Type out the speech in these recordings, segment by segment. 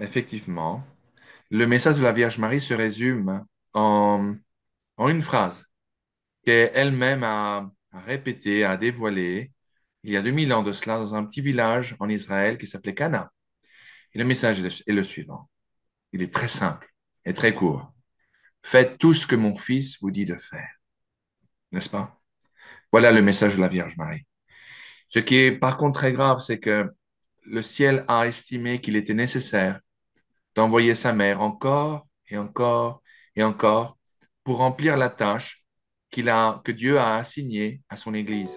Effectivement. Le message de la Vierge Marie se résume en, une phrase qu'elle-même a répétée, a dévoilée il y a 2000 ans de cela dans un petit village en Israël qui s'appelait Cana. Et le message est le suivant. Il est très simple et très court. Faites tout ce que mon fils vous dit de faire. N'est-ce pas Voilà le message de la Vierge Marie. Ce qui est par contre très grave, c'est que le ciel a estimé qu'il était nécessaire d'envoyer sa mère encore et encore et encore pour remplir la tâche que Dieu a assignée à son Église.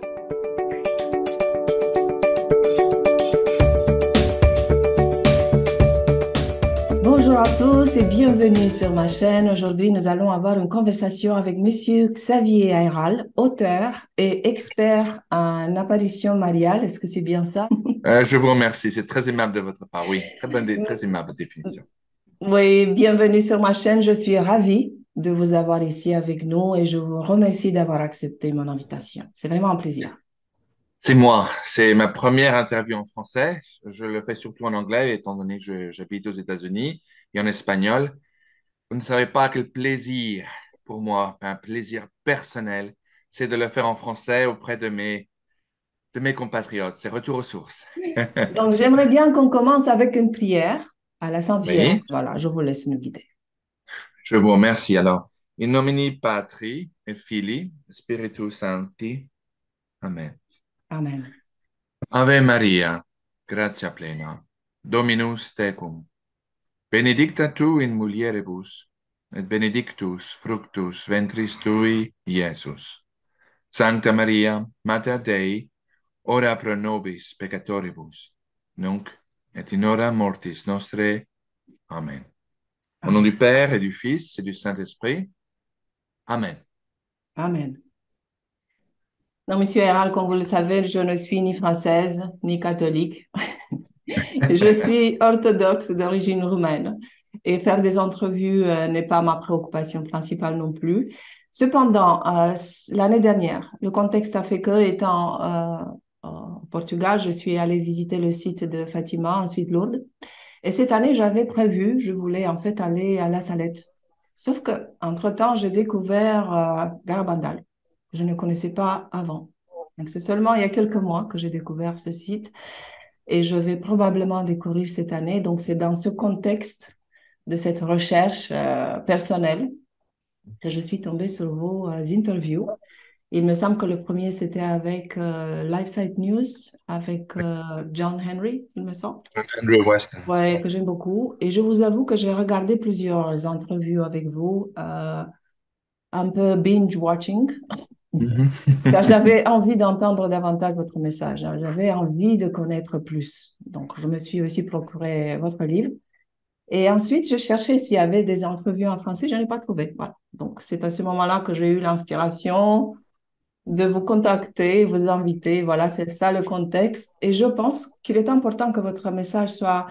Bonjour à tous et bienvenue sur ma chaîne. Aujourd'hui, nous allons avoir une conversation avec Monsieur Xavier Ayral, auteur et expert en apparition mariale. Est-ce que c'est bien ça euh, Je vous remercie. C'est très aimable de votre part. Oui, très bonne, très aimable définition. Oui, bienvenue sur ma chaîne. Je suis ravie de vous avoir ici avec nous et je vous remercie d'avoir accepté mon invitation. C'est vraiment un plaisir. C'est moi, c'est ma première interview en français. Je le fais surtout en anglais, étant donné que j'habite aux États-Unis et en espagnol. Vous ne savez pas quel plaisir pour moi, un plaisir personnel, c'est de le faire en français auprès de mes, de mes compatriotes. C'est retour aux sources. Donc, j'aimerais bien qu'on commence avec une prière à la Sainte Vierge. Voilà, je vous laisse nous guider. Je vous remercie. Alors, in nomine Patri et Filii, Spiritus Sancti. Amen. Amen. Ave Maria, gratia plena, Dominus tecum, benedicta tu in mulieribus, et benedictus fructus ventris tui, Iesus. Sancta Maria, Mater Dei, ora pro nobis peccatoribus, nunc et in hora mortis nostre. Amen. Au nom du Père, et du Fils, et du Saint-Esprit. Amen. Amen. Amen. Non, monsieur Herald, comme vous le savez, je ne suis ni française ni catholique. je suis orthodoxe d'origine roumaine et faire des entrevues euh, n'est pas ma préoccupation principale non plus. Cependant, euh, l'année dernière, le contexte a fait que, étant euh, au Portugal, je suis allée visiter le site de Fatima, ensuite Lourdes. Et cette année, j'avais prévu, je voulais en fait aller à la Salette. Sauf que, entre-temps, j'ai découvert Garabandal je ne connaissais pas avant. C'est seulement il y a quelques mois que j'ai découvert ce site et je vais probablement découvrir cette année. Donc, c'est dans ce contexte de cette recherche euh, personnelle que je suis tombée sur vos euh, interviews. Il me semble que le premier, c'était avec euh, LifeSite News, avec euh, John Henry, il me semble. Henry West. Oui, que j'aime beaucoup. Et je vous avoue que j'ai regardé plusieurs interviews avec vous, un peu binge-watching. Mhm. J'avais envie d'entendre davantage votre message. Hein. J'avais envie de connaître plus. Donc, je me suis aussi procuré votre livre. Et ensuite, je cherchais s'il y avait des entrevues en français. Je n'en ai pas trouvé. Voilà. Donc, c'est à ce moment-là que j'ai eu l'inspiration de vous contacter, vous inviter. Voilà, c'est ça le contexte. Et je pense qu'il est important que votre message soit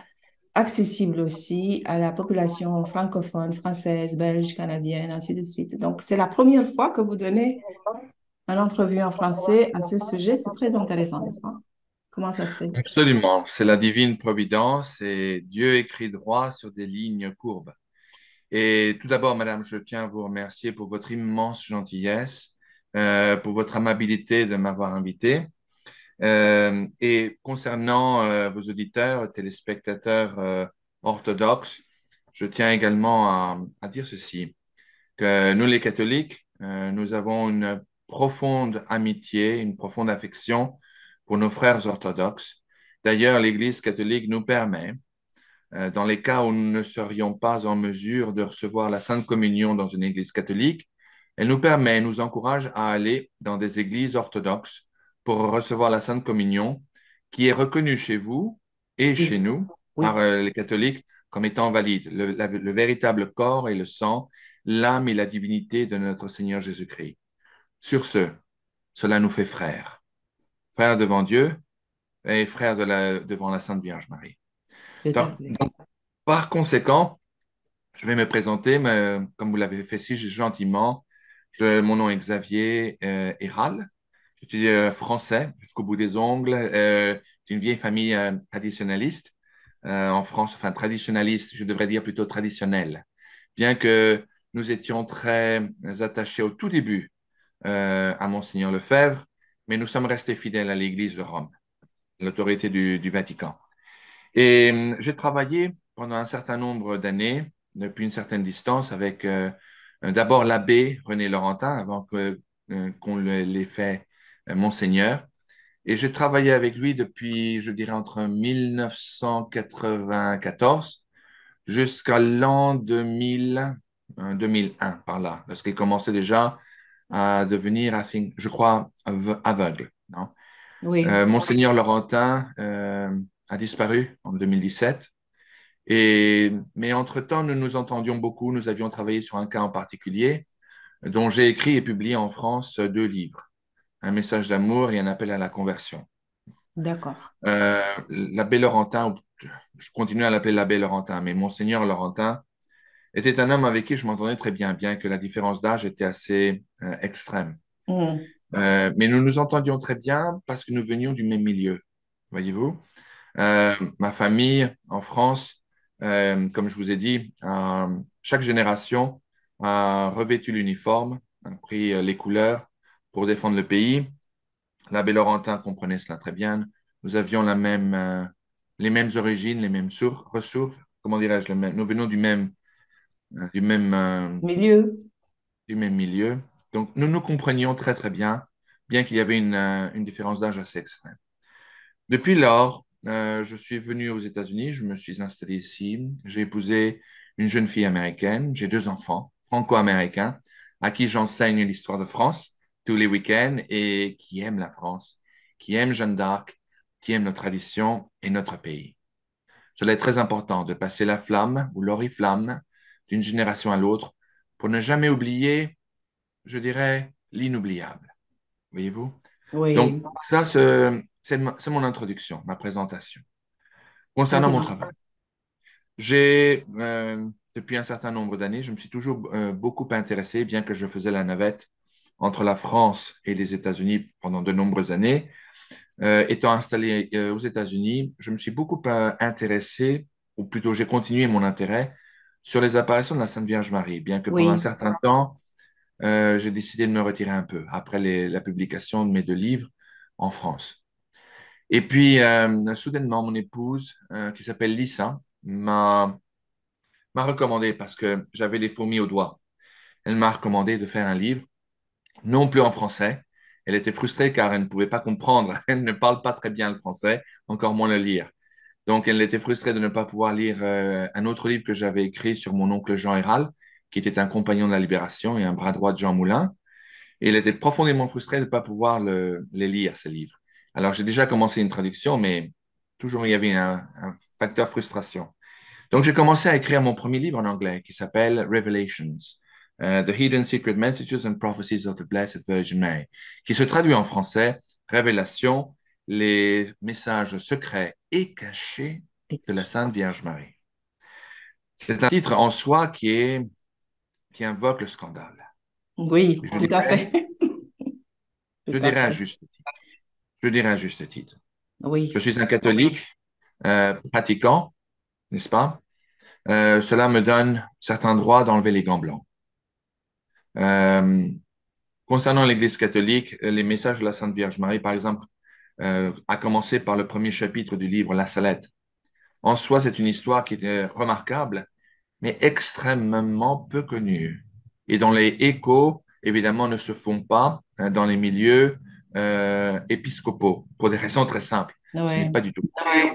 accessible aussi à la population francophone, française, belge, canadienne, ainsi de suite. Donc, c'est la première fois que vous donnez un entrevue en français à ce sujet. C'est très intéressant, n'est-ce pas? Comment ça se fait? Absolument. C'est la divine providence et Dieu écrit droit sur des lignes courbes. Et tout d'abord, Madame, je tiens à vous remercier pour votre immense gentillesse, euh, pour votre amabilité de m'avoir invité. Euh, et concernant euh, vos auditeurs, téléspectateurs orthodoxes, je tiens également à, à, dire ceci, que nous les catholiques, nous avons une profonde amitié, une profonde affection pour nos frères orthodoxes. D'ailleurs, l'Église catholique nous permet, euh, dans les cas où nous ne serions pas en mesure de recevoir la Sainte Communion dans une Église catholique, elle nous permet, nous encourage à aller dans des églises orthodoxes pour recevoir la Sainte Communion, qui est reconnue chez vous et chez nous, par euh, les catholiques, comme étant valide, le véritable corps et le sang, l'âme et la divinité de notre Seigneur Jésus-Christ. Sur ce, cela nous fait frères. Frères devant Dieu et frères devant la Sainte Vierge Marie. par conséquent, je vais me présenter, mais, comme vous l'avez fait si gentiment. mon nom est Xavier euh, Héral. Je suis euh, français jusqu'au bout des ongles. Euh, d'une vieille famille traditionnaliste. en France, enfin traditionnaliste, je devrais dire plutôt traditionnelle. Bien que nous étions très attachés au tout début euh, à Monseigneur Lefebvre, mais nous sommes restés fidèles à l'Église de Rome, l'autorité du, Vatican. Et euh, j'ai travaillé pendant un certain nombre d'années, depuis une certaine distance, avec euh, d'abord l'abbé René Laurentin, avant que, qu'on l'ait fait Monseigneur. Et j'ai travaillé avec lui depuis, je dirais, entre 1994 jusqu'à l'an 2000, 2001, par là, parce qu'il commençait déjà à devenir, je crois, aveugle. Euh, monseigneur Laurentin euh, a disparu en 2017. Et, mais entre-temps, nous nous entendions beaucoup. Nous avions travaillé sur un cas en particulier dont j'ai écrit et publié en France deux livres, un message d'amour et un appel à la conversion. D'accord. Euh, l'abbé Laurentin, je continue à l'appeler l'abbé Laurentin, mais monseigneur Laurentin était un homme avec qui je m'entendais très bien, bien que la différence d'âge était assez euh, extrême. Mm. Euh, mais nous nous entendions très bien parce que nous venions du même milieu, voyez-vous. Euh, ma famille en France, comme je vous ai dit, chaque génération a revêtu l'uniforme, a pris les couleurs pour défendre le pays. L'abbé Laurentin comprenait cela très bien. Nous avions la même, les mêmes origines, les mêmes ressources, comment dirais-je, nous venons du même du même euh, milieu. Du même milieu. Donc, nous nous comprenions très, très bien, bien qu'il y avait une, euh, différence d'âge assez extrême. Depuis lors, euh, je suis venu aux États-Unis, je me suis installé ici, j'ai épousé une jeune fille américaine, j'ai deux enfants franco-américains à qui j'enseigne l'histoire de France tous les week-ends et qui aiment la France, qui aiment Jeanne d'Arc, qui aiment nos traditions et notre pays. Cela est très important de passer la flamme ou l'oriflamme d'une génération à l'autre pour ne jamais oublier, je dirais, l'inoubliable. Voyez-vous Donc, ça, c'est mon introduction, ma présentation. Concernant mon travail, j'ai, euh, depuis un certain nombre d'années, je me suis toujours euh, beaucoup intéressé, bien que je faisais la navette entre la France et les États-Unis pendant de nombreuses années. Euh, étant installé aux États-Unis, je me suis beaucoup intéressé, ou plutôt j'ai continué mon intérêt sur les apparitions de la Sainte Vierge Marie, bien que pendant un certain temps, euh, j'ai décidé de me retirer un peu après la publication de mes deux livres en France. Et puis, euh, soudainement, mon épouse, euh, qui s'appelle Lisa, m'a recommandé, parce que j'avais les fourmis au doigt, elle m'a recommandé de faire un livre, non plus en français. Elle était frustrée car elle ne pouvait pas comprendre, elle ne parle pas très bien le français, encore moins le lire. Donc, elle était frustrée de ne pas pouvoir lire euh, un autre livre que j'avais écrit sur mon oncle Jean Héral, qui était un compagnon de la Libération et un bras droit de Jean Moulin. Et elle était profondément frustrée de ne pas pouvoir les lire, ces livres. Alors, j'ai déjà commencé une traduction, mais toujours il y avait un, facteur frustration. Donc, j'ai commencé à écrire mon premier livre en anglais qui s'appelle Revelations, euh, The Hidden Secret Messages and Prophecies of the Blessed Virgin Mary, qui se traduit en français Révélation, les messages secrets et cachés de la Sainte Vierge Marie. C'est un titre en soi qui, est, qui invoque le scandale. Oui, je tout à fait. je dirais un juste titre. Je juste titre. Oui. Je suis un catholique euh, pratiquant, n'est-ce pas? Euh, cela me donne certains droits d'enlever les gants blancs. Euh, concernant l'Église catholique, les messages de la Sainte Vierge Marie, par exemple, a euh, à commencer par le premier chapitre du livre La Salette. En soi, c'est une histoire qui était remarquable, mais extrêmement peu connue et dont les échos, évidemment, ne se font pas hein, dans les milieux euh, épiscopaux, pour des raisons très simples. Ah Ce n'est pas du tout. Ah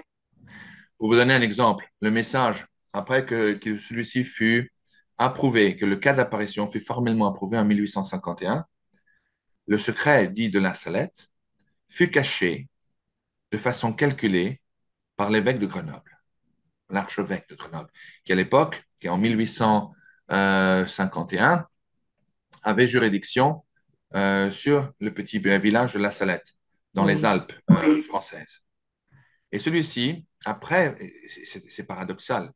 pour vous donner un exemple, le message, après que, que celui-ci fut approuvé, que le cas d'apparition fut formellement approuvé en 1851, le secret dit de la Salette fut caché de façon calculée par l'évêque de Grenoble, l'archevêque de Grenoble, qui à l'époque, qui en 1851, euh, avait juridiction euh, sur le petit village de La Salette, dans les Alpes euh, françaises. Et celui-ci, après, c'est paradoxal,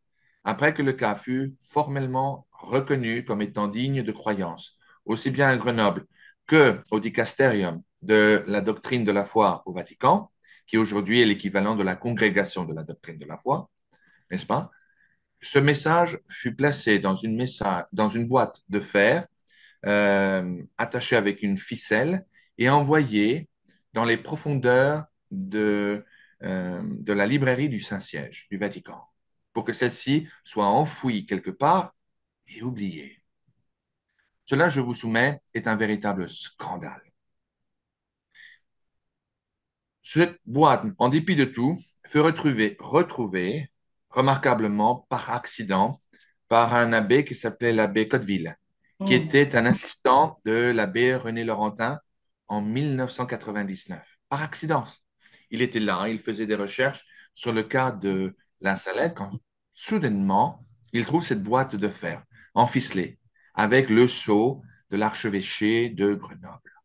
après que le cas fut formellement reconnu comme étant digne de croyance, aussi bien à Grenoble que au dicasterium de la doctrine de la foi au Vatican, qui aujourd'hui est l'équivalent de la congrégation de la doctrine de la foi, n'est-ce pas Ce message fut placé dans une, boîte de fer euh, attachée avec une ficelle et envoyé dans les profondeurs euh, de la librairie du Saint-Siège, du Vatican, pour que celle-ci soit enfouie quelque part et oubliée. Cela, je vous soumets, est un véritable scandale. Cette boîte, en dépit de tout, fut retrouvée, remarquablement par accident par un abbé qui s'appelait l'abbé Cotteville, qui oh. était un assistant de l'abbé René Laurentin en 1999. Par accident. Il était là, il faisait des recherches sur le cas de l'insalette, quand soudainement, il trouve cette boîte de fer enficelée avec le sceau de l'archevêché de Grenoble.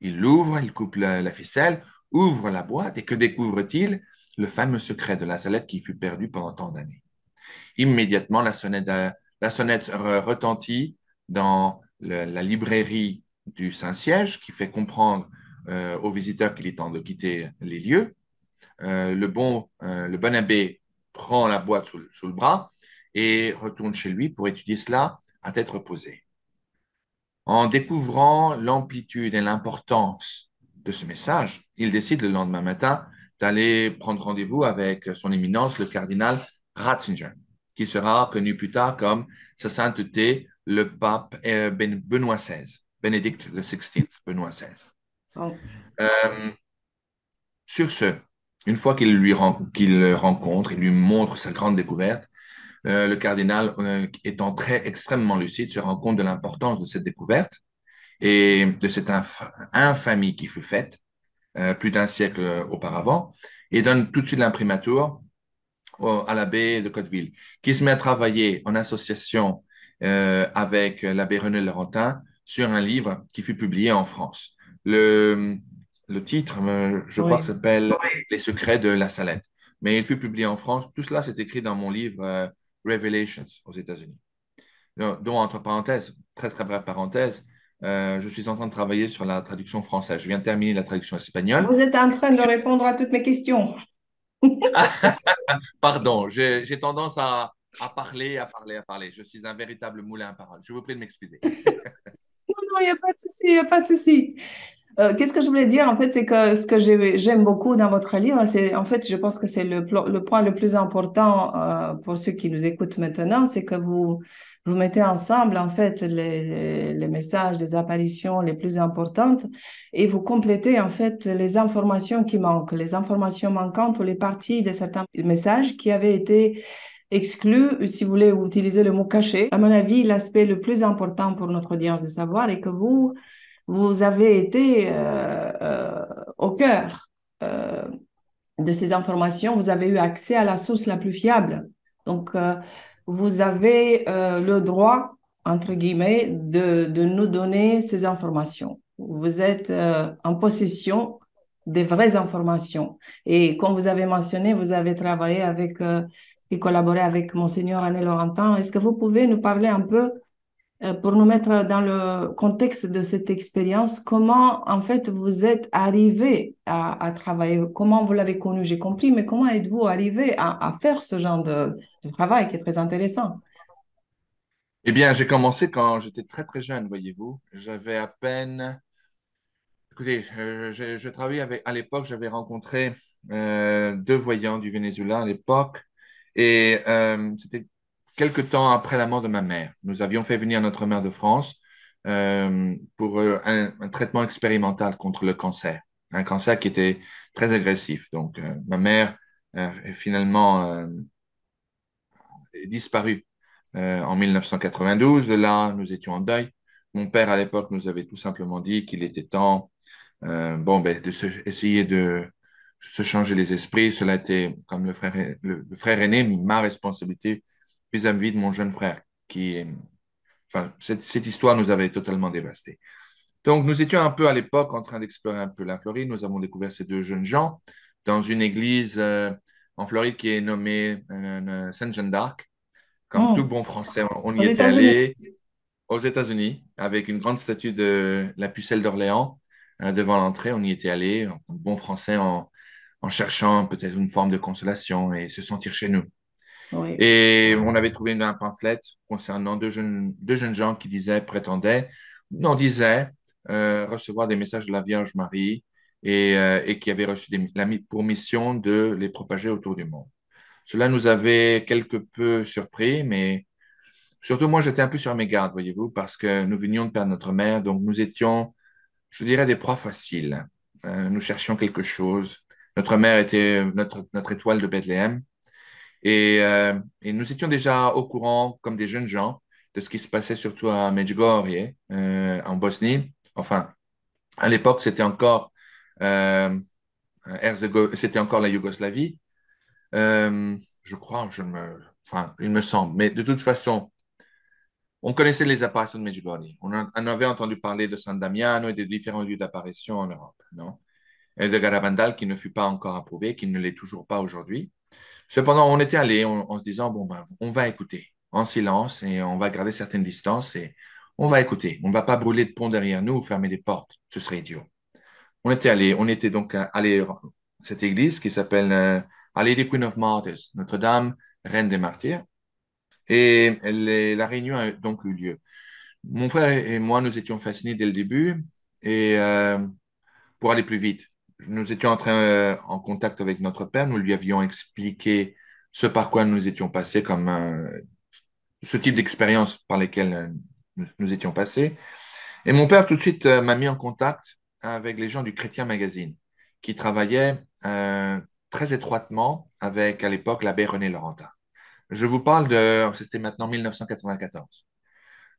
Il l'ouvre, il coupe la, ficelle, ouvre la boîte et que découvre-t-il Le fameux secret de la salette qui fut perdu pendant tant d'années. Immédiatement, la sonnette, retentit dans la librairie du Saint-Siège qui fait comprendre euh, aux visiteurs qu'il est temps de quitter les lieux. Euh, le, bon, euh, le bon abbé prend la boîte sous le bras et retourne chez lui pour étudier cela à tête reposée. En découvrant l'amplitude et l'importance de ce message, il décide le lendemain matin d'aller prendre rendez-vous avec son éminence, le cardinal Ratzinger, qui sera connu plus tard comme Sa Sainteté, le pape euh, ben, Benoît XVI, Bénédicte XVI, Benoît XVI. Oh. Euh, sur ce, une fois qu'il lui le rencontre, il lui montre sa grande découverte, euh, le cardinal, étant très extrêmement lucide, se rend compte de l'importance de cette découverte et de cette infamie qui fut faite euh, plus d'un siècle auparavant, et donne tout de suite l'imprimatur à l'abbé de Côteville qui se met à travailler en association euh, avec l'abbé René Laurentin sur un livre qui fut publié en France. Le, le titre, euh, je crois, s'appelle Les secrets de la salette. Mais il fut publié en France. Tout cela, s'est écrit dans mon livre Revelations aux États-Unis. Dont, entre parenthèses, très très brève parenthèse, euh, je suis en train de travailler sur la traduction française. Je viens de terminer la traduction espagnole. Vous êtes en train de répondre à toutes mes questions. Pardon, j'ai tendance à, parler, à parler, à parler. Je suis un véritable moulin à parole. Je vous prie de m'excuser. non, non, il n'y a pas de souci, il n'y a pas de souci. Euh, qu'est-ce que je voulais dire en fait, c'est que ce que j'aime beaucoup dans votre livre, c'est en fait, je pense que c'est le, point le plus important euh, pour ceux qui nous écoutent maintenant, c'est que vous, vous mettez ensemble en fait les, les, messages des apparitions les plus importantes et vous complétez en fait les informations qui manquent, les informations manquantes ou les parties de certains messages qui avaient été exclus, si vous voulez utiliser le mot caché. À mon avis, l'aspect le plus important pour notre audience de savoir est que vous, vous avez été euh, euh, au cœur euh, de ces informations, vous avez eu accès à la source la plus fiable. Donc, vous avez euh, le droit, entre guillemets, de, de, nous donner ces informations. Vous êtes euh, en possession des vraies informations. Et comme vous avez mentionné, vous avez travaillé avec euh, et collaboré avec Monseigneur Anne Laurentin. Est-ce que vous pouvez nous parler un peu euh, pour nous mettre dans le contexte de cette expérience, comment en fait vous êtes arrivé à, travailler, comment vous l'avez connu, j'ai compris, mais comment êtes-vous arrivé à, faire ce genre de, travail qui est très intéressant Eh bien, j'ai commencé quand j'étais très très jeune, voyez-vous. J'avais à peine... Écoutez, euh, je, travaillais avec, à l'époque, j'avais rencontré euh, deux voyants du Venezuela à l'époque, et c'était quelque temps après la mort de ma mère. Nous avions fait venir notre mère de France euh, pour euh, un, traitement expérimental contre le cancer, un cancer qui était très agressif. Donc, euh, ma mère est finalement disparue en 1992. là, nous étions en deuil. Mon père, à l'époque, nous avait tout simplement dit qu'il était temps bon, ben, de se, essayer de, se changer les esprits. Cela était, comme le frère, le frère aîné, ma responsabilité vis à de mon jeune frère, qui, enfin, cette, cette histoire nous avait totalement dévastés. Donc, nous étions un peu à l'époque en train d'explorer un peu la Floride. Nous avons découvert ces deux jeunes gens dans une église euh, en Floride qui est nommée euh, Saint-Jean d'Arc. Comme oh. tout bon français, on, y est allé aux États-Unis avec une grande statue de la pucelle d'Orléans euh, devant l'entrée. On y était allé bon français en cherchant peut-être une forme de consolation et se sentir chez nous. Et on avait trouvé un pamphlet concernant deux jeunes, deux jeunes gens qui disaient, prétendaient, non, disaient euh, recevoir des messages de la Vierge Marie et, euh, qui avaient reçu des, la, pour mission de les propager autour du monde. Cela nous avait quelque peu surpris, mais surtout moi, j'étais un peu sur mes gardes, voyez-vous, parce que nous venions de perdre notre mère, donc nous étions, je dirais, des proies faciles. Euh, nous cherchions quelque chose. Notre mère était notre, notre étoile de Bethléem. Euh, et, nous étions déjà au courant, comme des jeunes gens, de ce qui se passait surtout à Medjugorje, euh, en Bosnie. Enfin, à l'époque, c'était encore, euh, c'était encore la Yougoslavie. je crois, je me, enfin, il me semble. Mais de toute façon, on connaissait les apparitions de Medjugorje. On, avait entendu parler de San Damiano et des différents lieux d'apparition en Europe, non? Et de Garabandal qui ne fut pas encore approuvé, qui ne l'est toujours pas aujourd'hui. Cependant, on était allé en, se disant, bon, ben, on va écouter en silence et on va garder certaines distances et on va écouter. On ne va pas brûler de pont derrière nous ou fermer des portes. Ce serait idiot. On était allé, on était donc allé à cette église qui s'appelle euh, Allée Queen of Martyrs, Notre-Dame, Reine des Martyrs. Et la réunion a donc eu lieu. Mon frère et moi, nous étions fascinés dès le début. Et euh, pour aller plus vite, nous étions en, train, euh, en contact avec notre père, nous lui avions expliqué ce par quoi nous étions passés, comme euh, ce type d'expérience par lesquelles euh, nous, étions passés. Et mon père tout de suite m'a mis en contact avec les gens du Chrétien Magazine, qui travaillaient très étroitement avec, à l'époque, l'abbé René Laurentin. Je vous parle de, c'était maintenant 1994.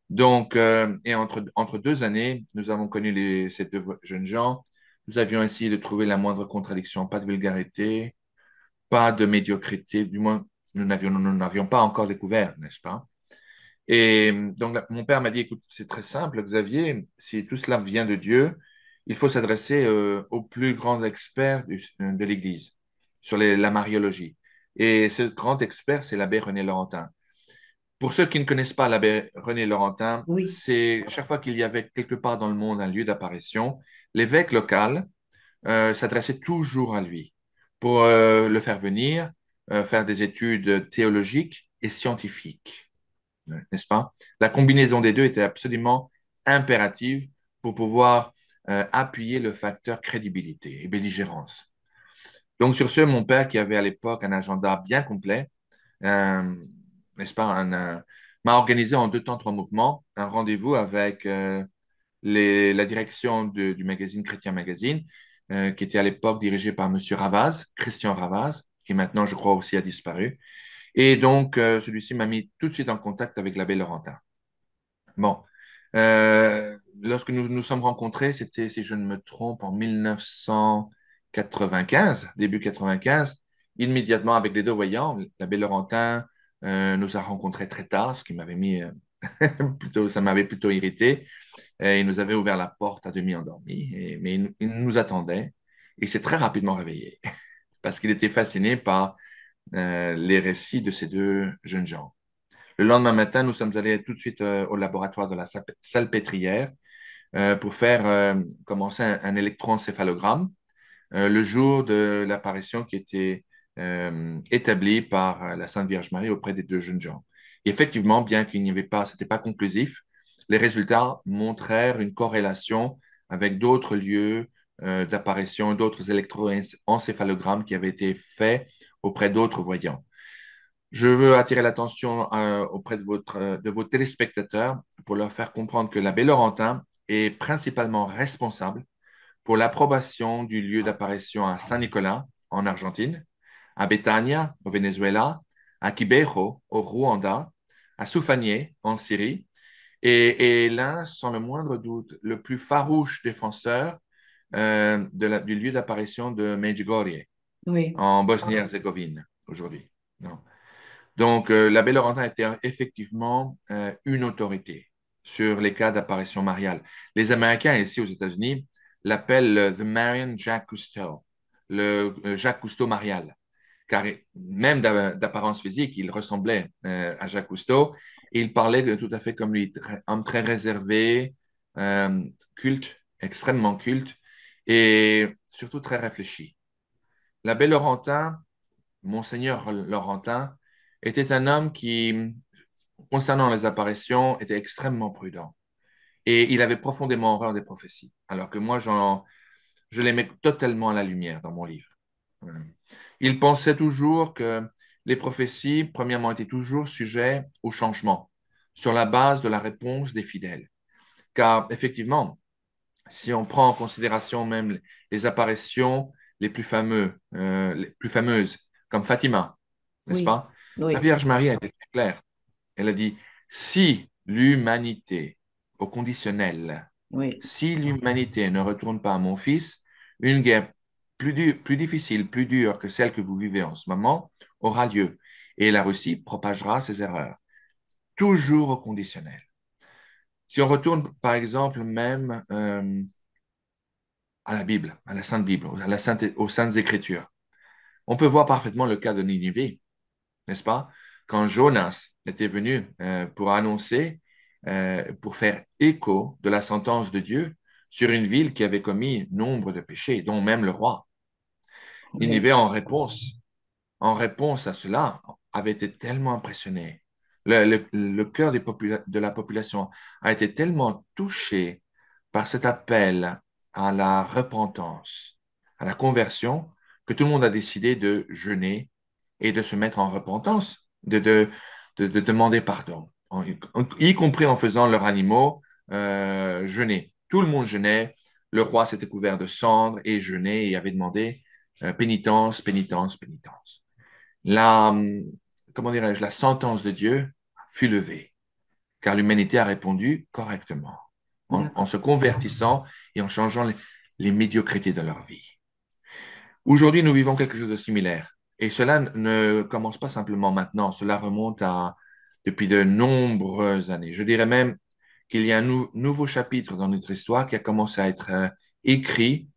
Donc, et entre, entre deux années, nous avons connu les, ces deux jeunes gens nous avions essayé de trouver la moindre contradiction, pas de vulgarité, pas de médiocrité, du moins nous n'avions pas encore découvert, n'est-ce pas Et donc mon père m'a dit, écoute, c'est très simple, Xavier, si tout cela vient de Dieu, il faut s'adresser euh, aux plus grands experts de l'Église sur la mariologie. Et ce grand expert, c'est l'abbé René Laurentin. Pour ceux qui ne connaissent pas l'abbé René Laurentin, c'est chaque fois qu'il y avait quelque part dans le monde un lieu d'apparition, l'évêque local euh, s'adressait toujours à lui pour euh, le faire venir, euh, faire des études théologiques et scientifiques. N'est-ce pas La combinaison des deux était absolument impérative pour pouvoir appuyer le facteur crédibilité et belligérance. Donc sur ce, mon père, qui avait à l'époque un agenda bien complet, n'est-ce pas, m'a organisé en deux temps, trois mouvements, un rendez-vous avec euh, la direction du magazine Chrétien Magazine, euh, qui était à l'époque dirigé par M. Ravaz, Christian Ravaz, qui maintenant, je crois, aussi a disparu. Et donc, euh, celui-ci m'a mis tout de suite en contact avec l'abbé Laurentin. Bon, lorsque nous nous sommes rencontrés, c'était, si je ne me trompe, en 1995, début 95, immédiatement avec les deux voyants, l'abbé Laurentin euh, nous a rencontrés très tard, ce qui m'avait mis euh, plutôt, ça m'avait plutôt irrité. Et il nous avait ouvert la porte à demi endormi, mais il, nous attendait et s'est très rapidement réveillé parce qu'il était fasciné par euh, les récits de ces deux jeunes gens. Le lendemain matin, nous sommes allés tout de suite au laboratoire de la salpêtrière pétrière pour faire commencer un, un électroencéphalogramme le jour de l'apparition qui était euh, établi établie par euh, la Sainte Vierge Marie auprès des deux jeunes gens. effectivement, bien qu'il n'y avait pas, c'était pas conclusif, les résultats montrèrent une corrélation avec d'autres lieux euh, d'apparition, d'autres électroencéphalogrammes qui avaient été faits auprès d'autres voyants. Je veux attirer l'attention auprès de, votre, de vos téléspectateurs pour leur faire comprendre que l'abbé Laurentin est principalement responsable pour l'approbation du lieu d'apparition à Saint-Nicolas en Argentine, à Betania au Venezuela, à Kibeho au Rwanda, à Soufanié en Syrie, et l'un, sans le moindre doute, le plus farouche défenseur euh, de la, du lieu d'apparition de Medjugorje oui. en Bosnie-Herzégovine aujourd'hui. Donc, la euh, l'abbé Laurentin était effectivement euh, une autorité sur les cas d'apparition mariale. Les Américains, ici aux États-Unis, l'appellent The Marian Jacques Cousteau, le Jacques Cousteau marial car même d'apparence physique, il ressemblait euh, à Jacques Cousteau. Et il parlait de, tout à fait comme lui, très, homme très réservé, euh, culte, extrêmement culte, et surtout très réfléchi. L'abbé Laurentin, monseigneur Laurentin, était un homme qui, concernant les apparitions, était extrêmement prudent. Et il avait profondément horreur des prophéties, alors que moi, je les mets totalement à la lumière dans mon livre. Euh, il pensait toujours que les prophéties, premièrement, étaient toujours sujets au changement, sur la base de la réponse des fidèles. Car effectivement, si on prend en considération même les apparitions les plus, euh, fameuses, comme Fatima, n'est-ce pas La Vierge Marie a été très claire. Elle a dit, si l'humanité, au conditionnel, si l'humanité ne retourne pas à mon fils, une guerre plus, difficile, plus dure que celle que vous vivez en ce moment aura lieu et la Russie propagera ses erreurs. Toujours au conditionnel. Si on retourne par exemple même euh, à la Bible, à la Sainte Bible, à la aux Saintes Écritures, on peut voir parfaitement le cas de Ninive, n'est-ce pas Quand Jonas était venu euh, pour annoncer, euh, pour faire écho de la sentence de Dieu sur une ville qui avait commis nombre de péchés, dont même le roi avait en réponse, en réponse à cela, avait été tellement impressionné. Le, cœur de la population a été tellement touché par cet appel à la repentance, à la conversion, que tout le monde a décidé de jeûner et de se mettre en repentance, de, demander pardon, y compris en faisant leurs animaux euh, jeûner. Tout le monde jeûnait, le roi s'était couvert de cendres et jeûnait et avait demandé euh, pénitence, pénitence, pénitence. La, hum, comment dirais-je, la sentence de Dieu fut levée, car l'humanité a répondu correctement, en, se convertissant et en changeant les, médiocrités de leur vie. Aujourd'hui, nous vivons quelque chose de similaire, et cela ne commence pas simplement maintenant, cela remonte à depuis de nombreuses années. Je dirais même qu'il y a un nouveau chapitre dans notre histoire qui a commencé à être euh, écrit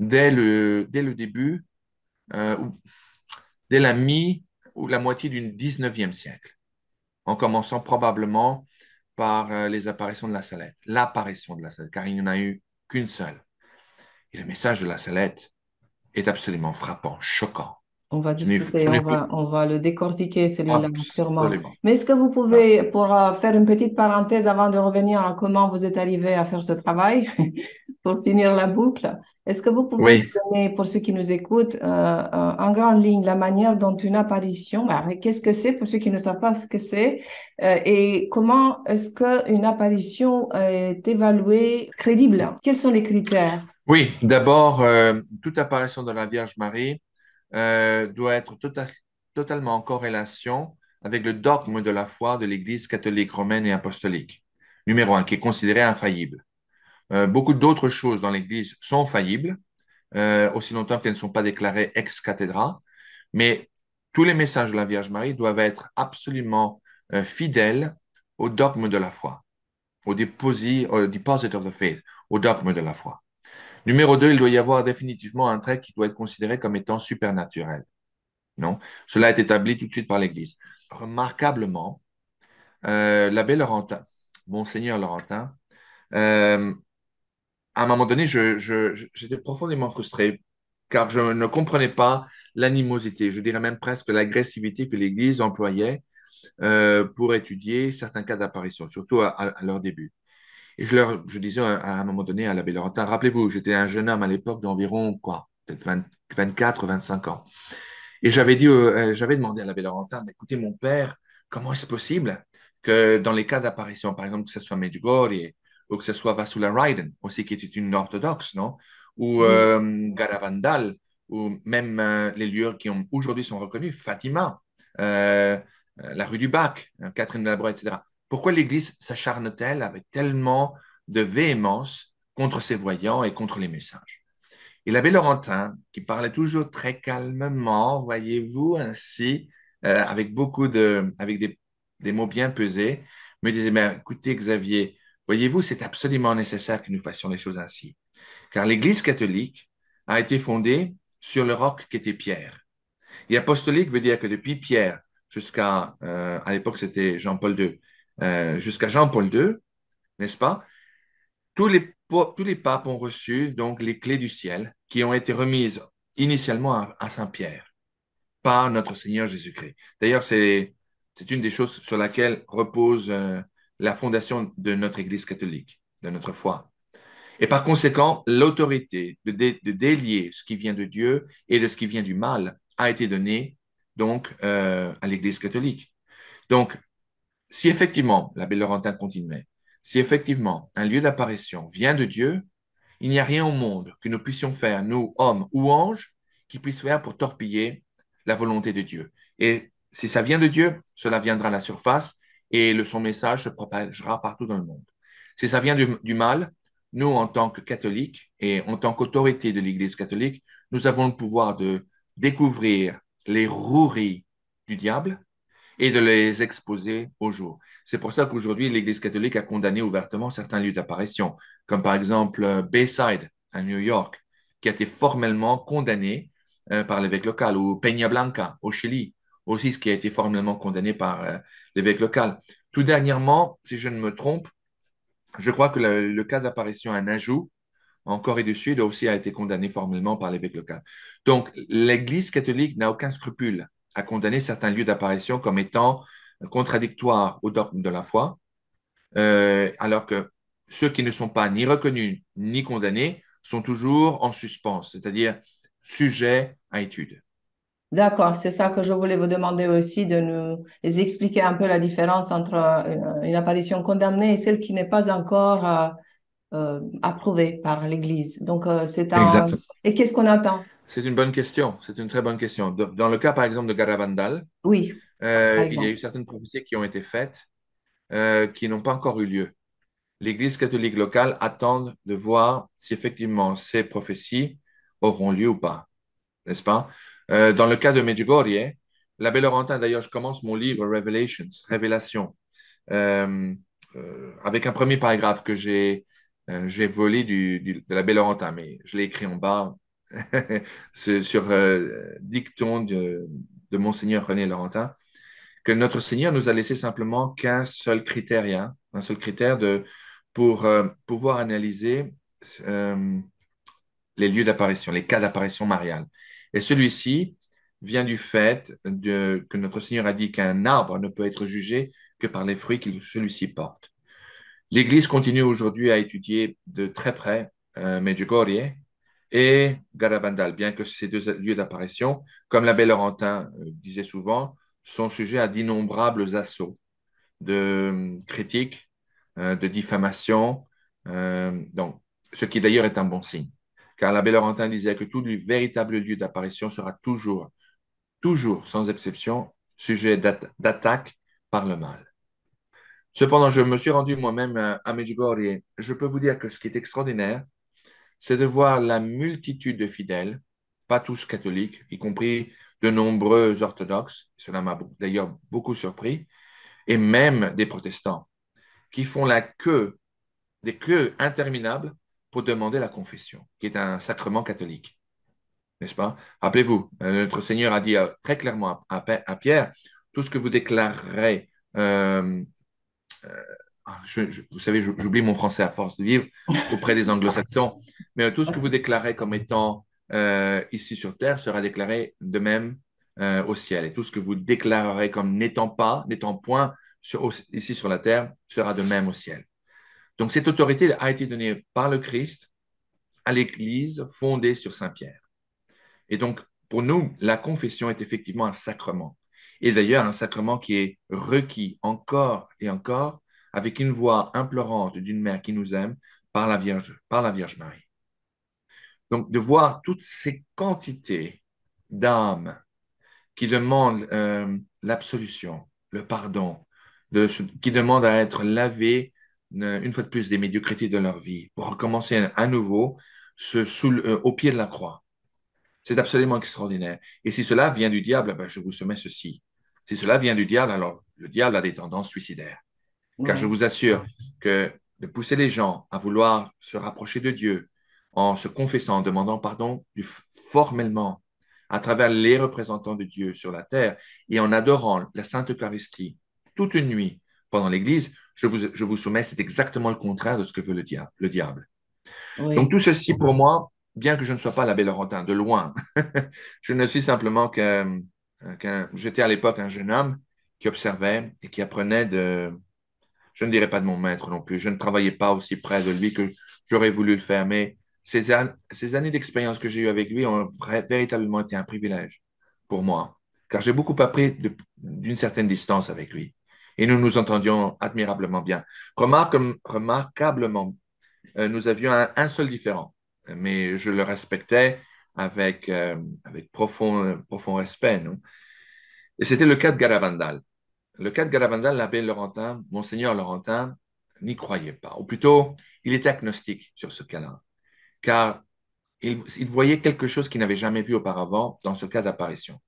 dès le, dès le début, euh, dès la mi ou la moitié du 19e siècle, en commençant probablement par euh, les apparitions de la salette, l'apparition de la salette, car il n'y en a eu qu'une seule. Et le message de la salette est absolument frappant, choquant. On va discuter, on va, on va, le décortiquer celui-là sûrement. Mais est-ce que vous ah. pouvez, pour euh, faire une petite parenthèse avant de revenir à comment vous êtes arrivé à faire ce travail, pour finir la boucle, est-ce que vous pouvez donner, pour ceux qui nous écoutent, euh, euh, en grande ligne, la manière dont une apparition, bah, qu'est-ce que c'est pour ceux qui ne savent pas ce que c'est, et comment est-ce qu'une apparition est évaluée crédible Quels sont les critères oui, d'abord, toute apparition de la Vierge Marie euh, doit être tota-, totalement en corrélation avec le dogme de la foi de l'Église catholique romaine et apostolique. Numéro un, qui est considéré infaillible. Euh, beaucoup d'autres choses dans l'Église sont faillibles, euh, aussi longtemps qu'elles ne sont pas déclarées ex cathedra, mais tous les messages de la Vierge Marie doivent être absolument fidèles au dogme de la foi, au deposit of the faith, au dogme de la foi. Numéro 2, il doit y avoir définitivement un trait qui doit être considéré comme étant supernaturel. Non, cela est établi tout de suite par l'Église. Remarquablement, euh, l'abbé Laurentin, monseigneur Laurentin, euh, à un moment donné, j'étais profondément frustré car je ne comprenais pas l'animosité, je dirais même presque l'agressivité que l'Église employait euh, pour étudier certains cas d'apparition, surtout à, leur début. Et je leur, je disais à un moment donné à l'abbé Laurentin, rappelez-vous, j'étais un jeune homme à l'époque d'environ, quoi, peut-être 24, 25 ans. Et j'avais dit, euh, j'avais demandé à l'abbé Laurentin, écoutez, mon père, comment est-ce possible que dans les cas d'apparition, par exemple, que ce soit Medjugorje ou que ce soit Vasula Raiden, aussi qui était une orthodoxe, non Ou euh, Garavandal, ou même euh, les lieux qui aujourd'hui sont reconnus, Fatima, la rue du Bac, Catherine de la etc. Pourquoi l'Église s'acharne-t-elle avec tellement de véhémence contre ses voyants et contre les messages Et l'abbé Laurentin, qui parlait toujours très calmement, voyez-vous, ainsi, euh, avec beaucoup de, avec des, mots bien pesés, me disait, mais écoutez Xavier, voyez-vous, c'est absolument nécessaire que nous fassions les choses ainsi. Car l'Église catholique a été fondée sur le roc était Pierre. Et apostolique veut dire que depuis Pierre jusqu'à, euh, à l'époque c'était Jean-Paul II, euh, jusqu'à Jean-Paul II, n'est-ce pas tous les, papes ont reçu donc les clés du ciel qui ont été remises initialement à, Saint-Pierre par notre Seigneur Jésus-Christ. D'ailleurs, c'est une des choses sur laquelle repose euh, la fondation de notre Église catholique, de notre foi. Et par conséquent, l'autorité de, délier ce qui vient de Dieu et de ce qui vient du mal a été donnée donc euh, à l'Église catholique. Donc, si effectivement belle Laurentin continuait, si effectivement un lieu d'apparition vient de Dieu, il n'y a rien au monde que nous puissions faire, nous, hommes ou anges, qui puisse faire pour torpiller la volonté de Dieu. Et si ça vient de Dieu, cela viendra à la surface et le, son message se propagera partout dans le monde. Si ça vient du, mal, nous, en tant que catholiques et en tant qu'autorité de l'Église catholique, nous avons le pouvoir de découvrir les roueries du diable et de les exposer au jour. C'est pour ça qu'aujourd'hui, l'Église catholique a condamné ouvertement certains lieux d'apparition, comme par exemple euh, Bayside à New York, qui a été formellement condamné euh, par l'évêque local, ou Peña Blanca au Chili, aussi ce qui a été formellement condamné par euh, l'évêque local. Tout dernièrement, si je ne me trompe, je crois que le, cas d'apparition à Najou, en Corée du Sud, aussi a été condamné formellement par l'évêque local. Donc, l'Église catholique n'a aucun scrupule à condamner certains lieux d'apparition comme étant contradictoires au dogme de la foi, euh, alors que ceux qui ne sont pas ni reconnus ni condamnés sont toujours en suspens, c'est-à-dire sujets à étude. D'accord, c'est ça que je voulais vous demander aussi, de nous expliquer un peu la différence entre euh, une apparition condamnée et celle qui n'est pas encore euh, approuvée par l'Église. Donc, c'est un... Et qu'est-ce qu'on attend c'est une bonne question. C'est une très bonne question. Dans le cas, par exemple, de Garavandal, oui, euh, il y a eu certaines prophéties qui ont été faites euh, qui n'ont pas encore eu lieu. L'Église catholique locale attend de voir si effectivement ces prophéties auront lieu ou pas. N'est-ce pas? Euh, dans le cas de Medjugorje, l'abbé Laurentin, d'ailleurs, je commence mon livre Revelations, Révélation, avec un premier paragraphe que j'ai volé du, de l'abbé Laurentin, mais je l'ai écrit en bas sur euh, dicton de, Monseigneur René Laurentin, que notre Seigneur nous a laissé simplement qu'un seul critère, hein, un seul critère de, pour euh, pouvoir analyser euh, les lieux d'apparition, les cas d'apparition mariale. Et celui-ci vient du fait que notre Seigneur a dit qu'un arbre ne peut être jugé que par les fruits que celui-ci porte. L'Église continue aujourd'hui à étudier de très près Medjugorje, et Garabandal, bien que ces deux lieux d'apparition, comme l'abbé Laurentin euh, disait souvent, sont sujets à d'innombrables assauts de euh, critiques, euh, de diffamations, donc, ce qui d'ailleurs est un bon signe, car l'abbé Laurentin disait que tout véritable lieu d'apparition sera toujours, toujours, sans exception, sujet d'attaque par le mal. Cependant, je me suis rendu moi-même à Medjugorje. Je peux vous dire que ce qui est extraordinaire, c'est de voir la multitude de fidèles, pas tous catholiques, y compris de nombreux orthodoxes, cela m'a d'ailleurs beaucoup surpris, et même des protestants, qui font la queue, des queues interminables pour demander la confession, qui est un sacrement catholique. N'est-ce pas Rappelez-vous, euh, notre Seigneur a dit euh, très clairement à, Pierre, tout ce que vous déclarerez euh, ah, vous savez, j'oublie mon français à force de vivre auprès des anglo-saxons, mais euh, tout ce que vous déclarez comme étant euh, ici sur Terre sera déclaré de même euh, au ciel. Et tout ce que vous déclarerez comme n'étant pas, n'étant point ici sur la Terre sera de même au ciel. Donc cette autorité a été donnée par le Christ à l'Église fondée sur Saint-Pierre. Et donc, pour nous, la confession est effectivement un sacrement. Et d'ailleurs, un sacrement qui est requis encore et encore avec une voix implorante d'une mère qui nous aime par la Vierge, par la Vierge Marie. Donc, de voir toutes ces quantités d'âmes qui demandent euh, l'absolution, le pardon, qui demandent à être lavées euh, une fois de plus des médiocrités de leur vie pour recommencer à nouveau euh, au pied de la croix. C'est absolument extraordinaire. Et si cela vient du diable, eh ben, je vous soumets ceci. Si cela vient du diable, alors le diable a des tendances suicidaires. Car mm. je vous assure que de pousser les gens à vouloir se rapprocher de Dieu en se confessant, en demandant pardon formellement à travers les représentants de Dieu sur la terre et en adorant la Sainte Eucharistie toute une nuit pendant l'Église, je vous, vous soumets, c'est exactement le contraire de ce que veut le, diable. Donc tout ceci pour moi, bien que je ne sois pas l'abbé Laurentin, de loin, je ne suis simplement qu'un... J'étais à l'époque un jeune homme qui observait et qui apprenait de, je ne dirais pas de mon maître non plus. Je ne travaillais pas aussi près de lui que j'aurais voulu le faire, mais ces, années d'expérience que j'ai eues avec lui ont véritablement été un privilège pour moi, car j'ai beaucoup appris d'une certaine distance avec lui. Et nous nous entendions admirablement bien. remarquablement, euh, nous avions un, seul différent, mais je le respectais avec, euh, profond, euh, profond respect. et c'était le cas de Garavandal le cas de Garabandal, l'abbé Laurentin, Monseigneur Laurentin, n'y croyait pas, ou plutôt, il était agnostique sur ce cas-là, car il, voyait quelque chose qu'il n'avait jamais vu auparavant dans ce cas d'apparition.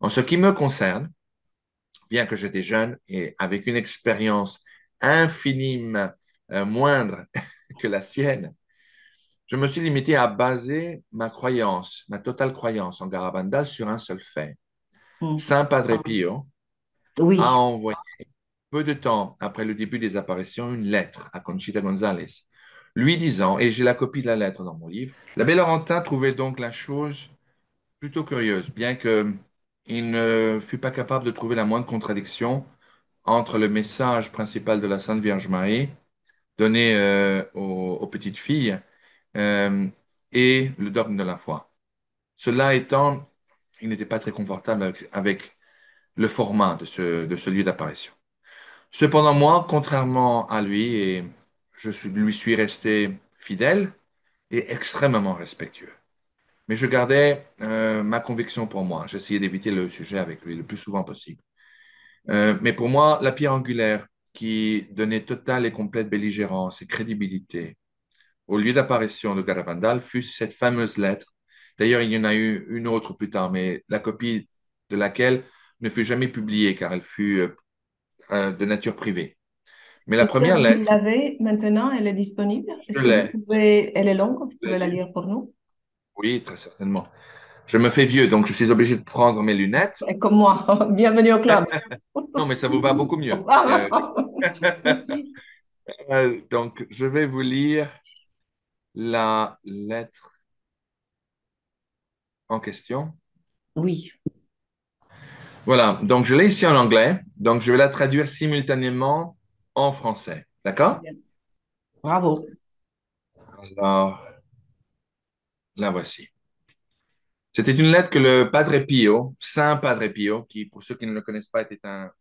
En ce qui me concerne, bien que j'étais jeune et avec une expérience infiniment euh, moindre que la sienne, je me suis limité à baser ma croyance, ma totale croyance en Garabandal sur un seul fait. Mm. Saint Padre Pio, a envoyé, peu de temps après le début des apparitions, une lettre à Conchita González, lui disant, et j'ai la copie de la lettre dans mon livre, l'abbé Laurentin trouvait donc la chose plutôt curieuse, bien que il ne fut pas capable de trouver la moindre contradiction entre le message principal de la Sainte Vierge Marie donné euh, aux, petites filles euh, et le dogme de la foi. Cela étant, il n'était pas très confortable avec, avec le format de ce, lieu d'apparition. Cependant, moi, contrairement à lui, je lui suis resté fidèle et extrêmement respectueux. Mais je gardais euh, ma conviction pour moi. J'essayais d'éviter le sujet avec lui le plus souvent possible. Euh, mais pour moi, la pierre angulaire qui donnait totale et complète belligérance et crédibilité au lieu d'apparition de Garabandal fut cette fameuse lettre. D'ailleurs, il y en a eu une autre plus tard, mais la copie de laquelle ne fut jamais publiée car elle fut euh, euh, de nature privée. Mais la première lettre. Vous l'avez maintenant, elle est disponible est je l'ai. Elle est longue, vous pouvez la lire pour nous Oui, très certainement. Je me fais vieux, donc je suis obligé de prendre mes lunettes. comme moi, bienvenue au club. non, mais ça vous va beaucoup mieux. Euh, euh... donc, je vais vous lire la lettre en question. Oui. Voilà, donc je l'ai ici en anglais, donc je vais la traduire simultanément en français. D'accord Bravo. Alors, la voici. C'était une lettre que le Padre Pio, Saint Padre Pio, qui, pour ceux qui ne le connaissent pas, était a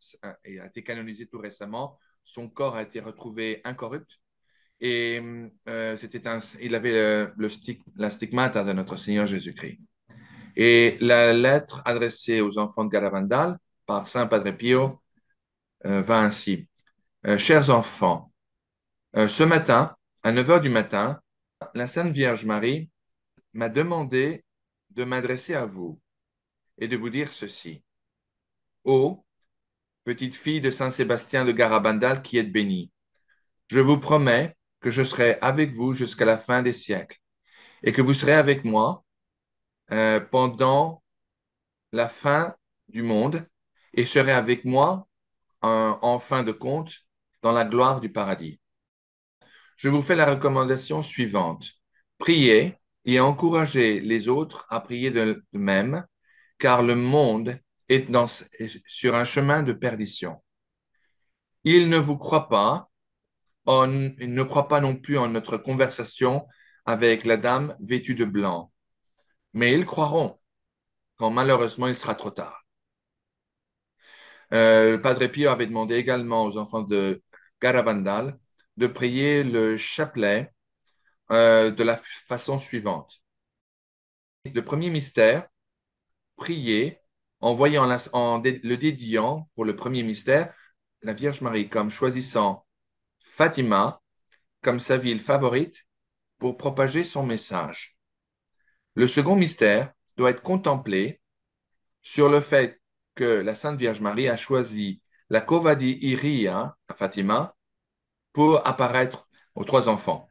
été canonisé tout récemment. Son corps a été retrouvé incorrupt. Et euh, un. il avait euh, le la stigmate de notre Seigneur Jésus-Christ. Et la lettre adressée aux enfants de Garabandal par Saint Padre Pio euh, va ainsi. Euh, chers enfants, euh, ce matin, à 9 h du matin, la Sainte Vierge Marie m'a demandé de m'adresser à vous et de vous dire ceci. Ô petite fille de Saint Sébastien de Garabandal qui êtes bénie, je vous promets que je serai avec vous jusqu'à la fin des siècles et que vous serez avec moi euh, pendant la fin du monde et serez avec moi en, fin de compte dans la gloire du paradis. Je vous fais la recommandation suivante. Priez et encouragez les autres à prier de même, car le monde est sur un chemin de perdition. Il ne vous croit pas, on, ne croit pas non plus en notre conversation avec la dame vêtue de blanc mais ils croiront quand malheureusement il sera trop tard. Euh, le Padre Pio avait demandé également aux enfants de Garabandal de prier le chapelet euh, de la façon suivante. Le premier mystère, prier en, voyant en le dédiant pour le premier mystère, la Vierge Marie comme choisissant Fatima comme sa ville favorite pour propager son message. Le second mystère doit être contemplé sur le fait que la Sainte Vierge Marie a choisi la Kovadi Iria à Fatima pour apparaître aux trois enfants.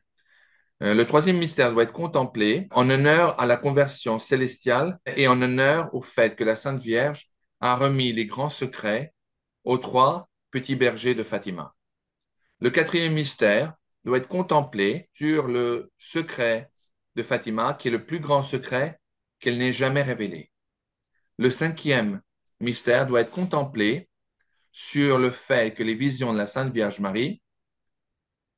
Euh, le troisième mystère doit être contemplé en honneur à la conversion célestiale et en honneur au fait que la Sainte Vierge a remis les grands secrets aux trois petits bergers de Fatima. Le quatrième mystère doit être contemplé sur le secret de Fatima qui est le plus grand secret qu'elle n'ait jamais révélé. Le cinquième mystère doit être contemplé sur le fait que les visions de la Sainte Vierge Marie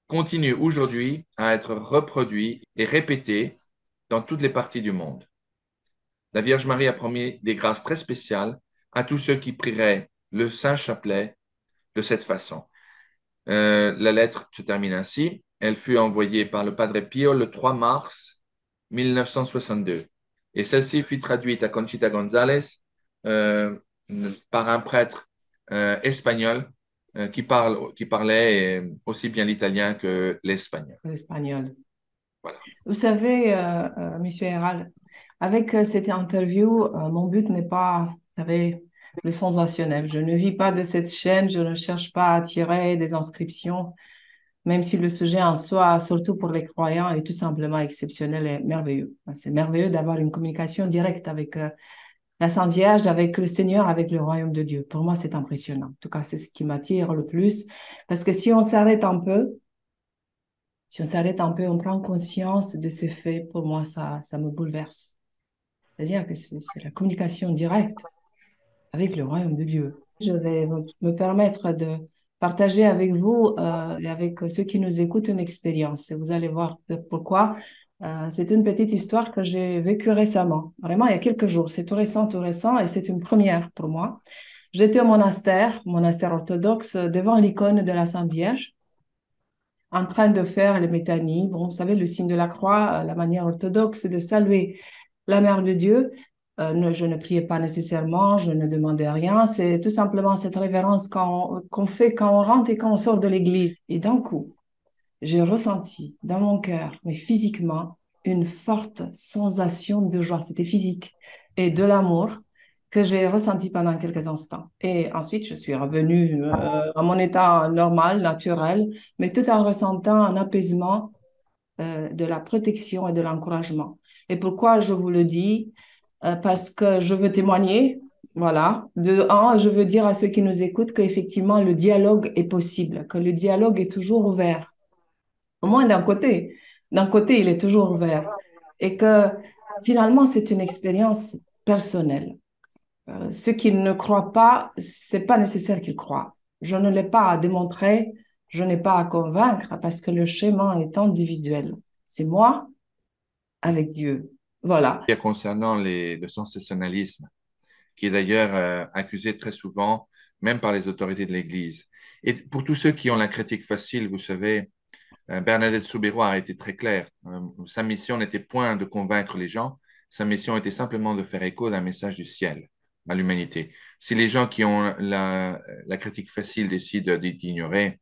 continuent aujourd'hui à être reproduites et répétées dans toutes les parties du monde. La Vierge Marie a promis des grâces très spéciales à tous ceux qui prieraient le Saint Chapelet de cette façon. Euh, la lettre se termine ainsi. Elle fut envoyée par le Padre Pio le 3 mars 1962. Et celle-ci fut traduite à Conchita González euh, par un prêtre euh, espagnol euh, qui, parle, qui parlait aussi bien l'italien que l'espagnol. L'espagnol. Voilà. Vous savez, Monsieur Herald, avec cette interview, mon but n'est pas, vous le sensationnel. Je ne vis pas de cette chaîne, je ne cherche pas à attirer des inscriptions même si le sujet en soi, surtout pour les croyants, est tout simplement exceptionnel et merveilleux. C'est merveilleux d'avoir une communication directe avec euh, la Sainte Vierge, avec le Seigneur, avec le royaume de Dieu. Pour moi, c'est impressionnant. En tout cas, c'est ce qui m'attire le plus. Parce que si on s'arrête un peu, si on s'arrête un peu, on prend conscience de ces faits, pour moi, ça, ça me bouleverse. C'est-à-dire que c'est la communication directe avec le royaume de Dieu. Je vais me permettre de, partager avec vous euh, et avec ceux qui nous écoutent une expérience. Et vous allez voir pourquoi. Euh, c'est une petite histoire que j'ai vécue récemment, vraiment il y a quelques jours. C'est tout récent, tout récent, et c'est une première pour moi. J'étais au monastère, monastère orthodoxe, devant l'icône de la Sainte Vierge, en train de faire les métanies. Bon, vous savez, le signe de la croix, euh, la manière orthodoxe de saluer la Mère de Dieu. Euh, je ne priais pas nécessairement, je ne demandais rien. C'est tout simplement cette révérence qu'on fait quand on rentre et quand on sort de l'église. Et d'un coup, j'ai ressenti dans mon cœur, mais physiquement, une forte sensation de joie. C'était physique et de l'amour que j'ai ressenti pendant quelques instants. Et ensuite, je suis revenue euh, à mon état normal, naturel, mais tout en ressentant un apaisement euh, de la protection et de l'encouragement. Et pourquoi je vous le dis, euh, parce que je veux témoigner. Voilà. De un, je veux dire à ceux qui nous écoutent qu'effectivement, le dialogue est possible, que le dialogue est toujours ouvert. Au moins d'un côté. D'un côté, il est toujours ouvert. Et que finalement, c'est une expérience personnelle. Euh, ceux qui ne croient pas, c'est pas nécessaire qu'ils croient. Je ne l'ai pas à démontrer, je n'ai pas à convaincre parce que le schéma est individuel. C'est moi avec Dieu. Voilà. Concernant le sensationnalisme, qui est d'ailleurs euh, accusé très souvent, même par les autorités de l'Église. Et pour tous ceux qui ont la critique facile, vous savez, euh, Bernadette Soubirous a été très claire. Euh, sa mission n'était point de convaincre les gens, sa mission était simplement de faire écho d'un message du ciel à l'humanité. Si les gens qui ont la, critique facile décident d'ignorer,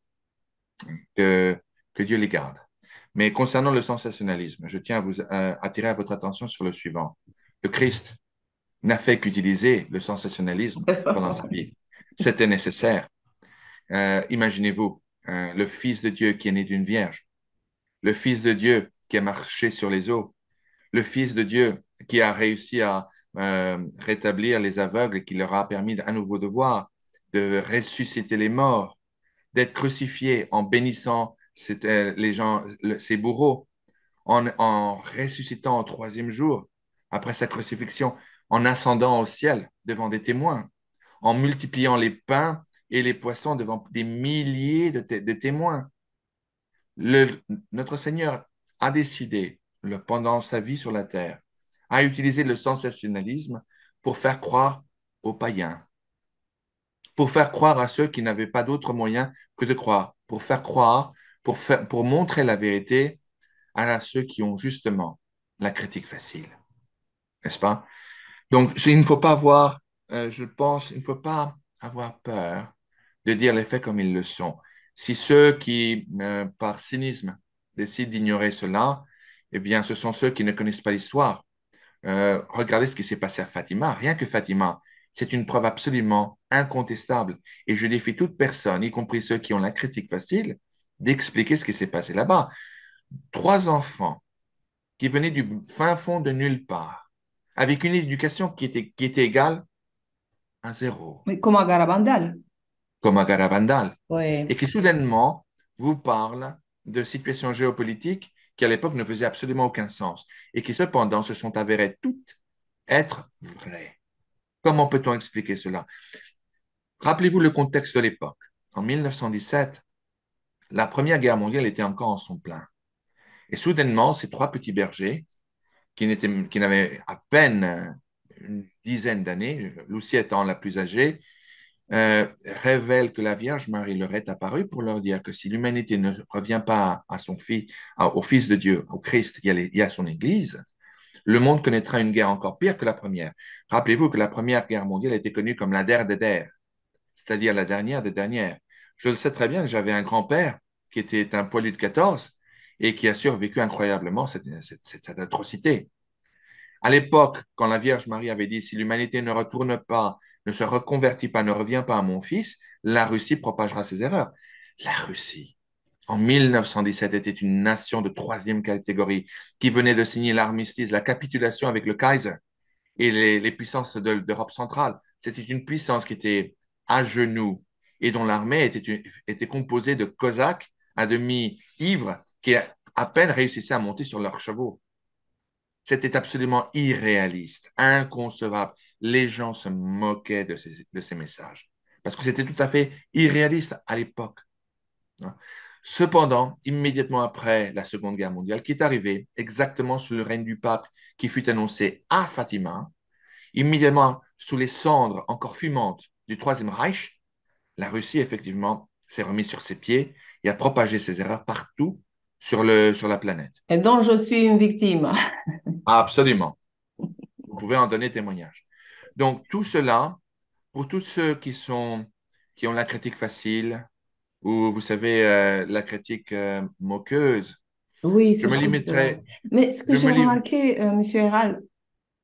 que Dieu les garde. Mais concernant le sensationnalisme, je tiens à vous euh, attirer votre attention sur le suivant. Le Christ n'a fait qu'utiliser le sensationnalisme pendant sa vie. C'était nécessaire. Euh, imaginez-vous euh, le Fils de Dieu qui est né d'une vierge, le Fils de Dieu qui a marché sur les eaux, le Fils de Dieu qui a réussi à rétablir les aveugles et qui leur a permis à nouveau de voir, de ressusciter les morts, d'être crucifié en bénissant c'était les gens, ces bourreaux, en, ressuscitant au troisième jour, après sa crucifixion, en ascendant au ciel devant des témoins, en multipliant les pains et les poissons devant des milliers de, témoins. notre Seigneur a décidé, pendant sa vie sur la terre, à utiliser le sensationnalisme pour faire croire aux païens, pour faire croire à ceux qui n'avaient pas d'autre moyen que de croire, pour faire croire pour, montrer la vérité à ceux qui ont justement la critique facile. N'est-ce pas Donc, il ne faut pas avoir, euh, je pense, il ne faut pas avoir peur de dire les faits comme ils le sont. Si ceux qui, euh, par cynisme, décident d'ignorer cela, eh bien, ce sont ceux qui ne connaissent pas l'histoire. Euh, regardez ce qui s'est passé à Fatima. Rien que Fatima, c'est une preuve absolument incontestable. Et je défie toute personne, y compris ceux qui ont la critique facile, d'expliquer ce qui s'est passé là-bas. Trois enfants qui venaient du fin fond de nulle part, avec une éducation qui était, qui était égale à zéro. Mais comme à Garabandal. Comme à Garabandal. Et qui soudainement vous parle de situations géopolitiques qui à l'époque ne faisaient absolument aucun sens et qui cependant se sont avérées toutes être vraies. Comment peut-on expliquer cela Rappelez-vous le contexte de l'époque. En 1917, la Première Guerre mondiale était encore en son plein. Et soudainement, ces trois petits bergers, qui, n'avaient à peine une dizaine d'années, Lucie étant la plus âgée, euh, révèlent que la Vierge Marie leur est apparue pour leur dire que si l'humanité ne revient pas à son fils, au Fils de Dieu, au Christ et à son Église, le monde connaîtra une guerre encore pire que la première. Rappelez-vous que la première guerre mondiale était connue comme la der des der, c'est-à-dire la dernière des dernières. Je le sais très bien, que j'avais un grand-père qui était un poilu de 14 et qui a survécu incroyablement cette, atrocité. À l'époque, quand la Vierge Marie avait dit Si l'humanité ne retourne pas, ne se reconvertit pas, ne revient pas à mon fils, la Russie propagera ses erreurs. La Russie, en 1917, était une nation de troisième catégorie qui venait de signer l'armistice, la capitulation avec le Kaiser et les, puissances d'Europe centrale. C'était une puissance qui était à genoux et dont l'armée était, était composée de cosaques à demi ivre qui à peine réussissaient à monter sur leurs chevaux. C'était absolument irréaliste, inconcevable. Les gens se moquaient de ces, de ces messages parce que c'était tout à fait irréaliste à l'époque. Hein. Cependant, immédiatement après la Seconde Guerre mondiale, qui est arrivée exactement sous le règne du pape qui fut annoncé à Fatima, immédiatement sous les cendres encore fumantes du Troisième Reich, la Russie effectivement s'est remise sur ses pieds il a propagé ses erreurs partout sur, le, sur la planète. Et dont je suis une victime. Absolument. Vous pouvez en donner témoignage. Donc, tout cela, pour tous ceux qui, sont, qui ont la critique facile, ou vous savez, euh, la critique euh, moqueuse, oui, je me limiterai. Mais ce que j'ai remarqué, euh, Monsieur M.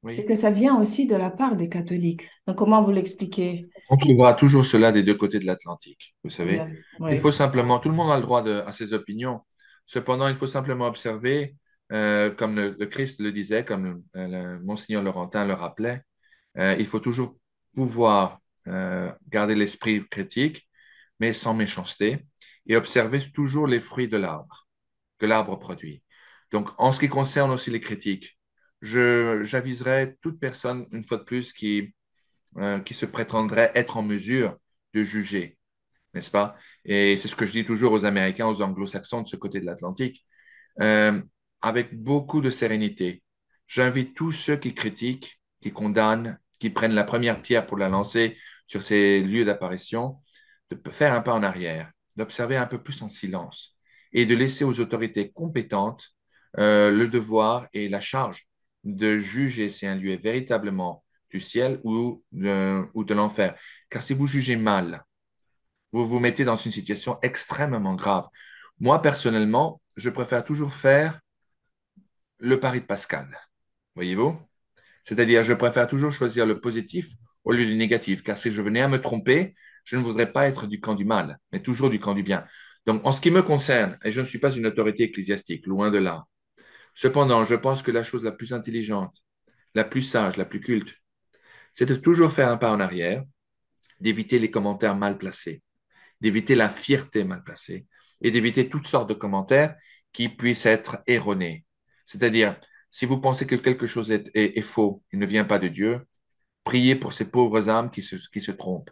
C'est que ça vient aussi de la part des catholiques. Donc, comment vous l'expliquez On trouvera toujours cela des deux côtés de l'Atlantique, vous savez. Il faut simplement, tout le monde a le droit de, à ses opinions. Cependant, il faut simplement observer, euh, comme le, Christ le disait, comme Monseigneur Laurentin le rappelait, euh, il faut toujours pouvoir euh, garder l'esprit critique, mais sans méchanceté, et observer toujours les fruits de l'arbre, que l'arbre produit. Donc, en ce qui concerne aussi les critiques, j'aviserais toute personne, une fois de plus, qui, euh, qui se prétendrait être en mesure de juger, n'est-ce pas? Et c'est ce que je dis toujours aux Américains, aux Anglo-Saxons de ce côté de l'Atlantique, euh, avec beaucoup de sérénité. J'invite tous ceux qui critiquent, qui condamnent, qui prennent la première pierre pour la lancer sur ces lieux d'apparition, de faire un pas en arrière, d'observer un peu plus en silence et de laisser aux autorités compétentes euh, le devoir et la charge de juger si un lieu est véritablement du ciel ou de, euh, ou de l'enfer. Car si vous jugez mal, vous vous mettez dans une situation extrêmement grave. Moi, personnellement, je préfère toujours faire le pari de Pascal. Voyez-vous C'est-à-dire, je préfère toujours choisir le positif au lieu du négatif, car si je venais à me tromper, je ne voudrais pas être du camp du mal, mais toujours du camp du bien. Donc, en ce qui me concerne, et je ne suis pas une autorité ecclésiastique, loin de là, Cependant, je pense que la chose la plus intelligente, la plus sage, la plus culte, c'est de toujours faire un pas en arrière, d'éviter les commentaires mal placés, d'éviter la fierté mal placée et d'éviter toutes sortes de commentaires qui puissent être erronés. C'est-à-dire, si vous pensez que quelque chose est, faux il ne vient pas de Dieu, priez pour ces pauvres âmes qui se, qui se trompent,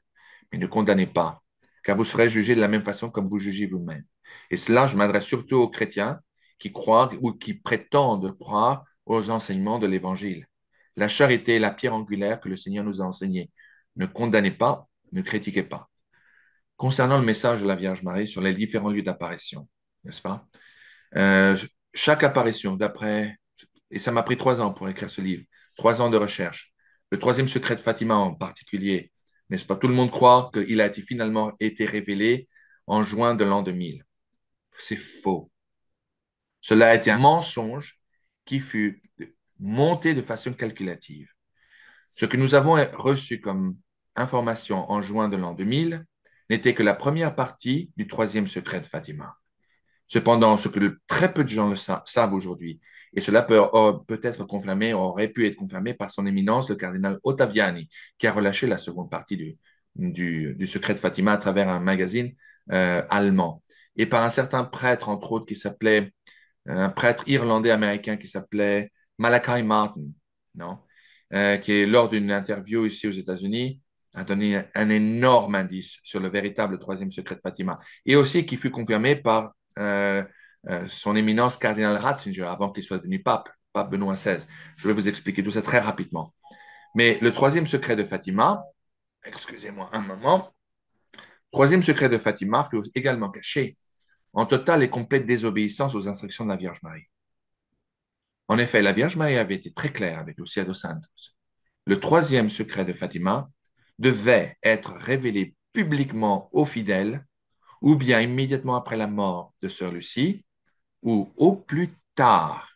mais ne condamnez pas, car vous serez jugés de la même façon comme vous jugez vous-même. Et cela, je m'adresse surtout aux chrétiens qui croient ou qui prétendent croire aux enseignements de l'Évangile. La charité est la pierre angulaire que le Seigneur nous a enseignée. Ne condamnez pas, ne critiquez pas. Concernant le message de la Vierge Marie sur les différents lieux d'apparition, n'est-ce pas euh, Chaque apparition, d'après, et ça m'a pris trois ans pour écrire ce livre, trois ans de recherche. Le troisième secret de Fatima en particulier, n'est-ce pas Tout le monde croit qu'il a été finalement été révélé en juin de l'an 2000. C'est faux. Cela été un mensonge qui fut monté de façon calculative. Ce que nous avons reçu comme information en juin de l'an 2000 n'était que la première partie du troisième secret de Fatima. Cependant, ce que très peu de gens le savent aujourd'hui, et cela peut, oh, peut être confirmé, aurait pu être confirmé par son éminence le cardinal Ottaviani, qui a relâché la seconde partie du, du, secret de Fatima à travers un magazine euh, allemand, et par un certain prêtre, entre autres, qui s'appelait un prêtre irlandais-américain qui s'appelait Malachi Martin, non? Euh, qui, lors d'une interview ici aux États-Unis, a donné un énorme indice sur le véritable troisième secret de Fatima, et aussi qui fut confirmé par euh, euh, son éminence cardinal Ratzinger avant qu'il soit devenu pape, pape Benoît XVI. Je vais vous expliquer tout ça très rapidement. Mais le troisième secret de Fatima, excusez-moi un moment, troisième secret de Fatima fut également caché en totale et complète désobéissance aux instructions de la Vierge Marie. En effet, la Vierge Marie avait été très claire avec Lucia dos Santos. Le troisième secret de Fatima devait être révélé publiquement aux fidèles, ou bien immédiatement après la mort de Sœur Lucie, ou au plus tard,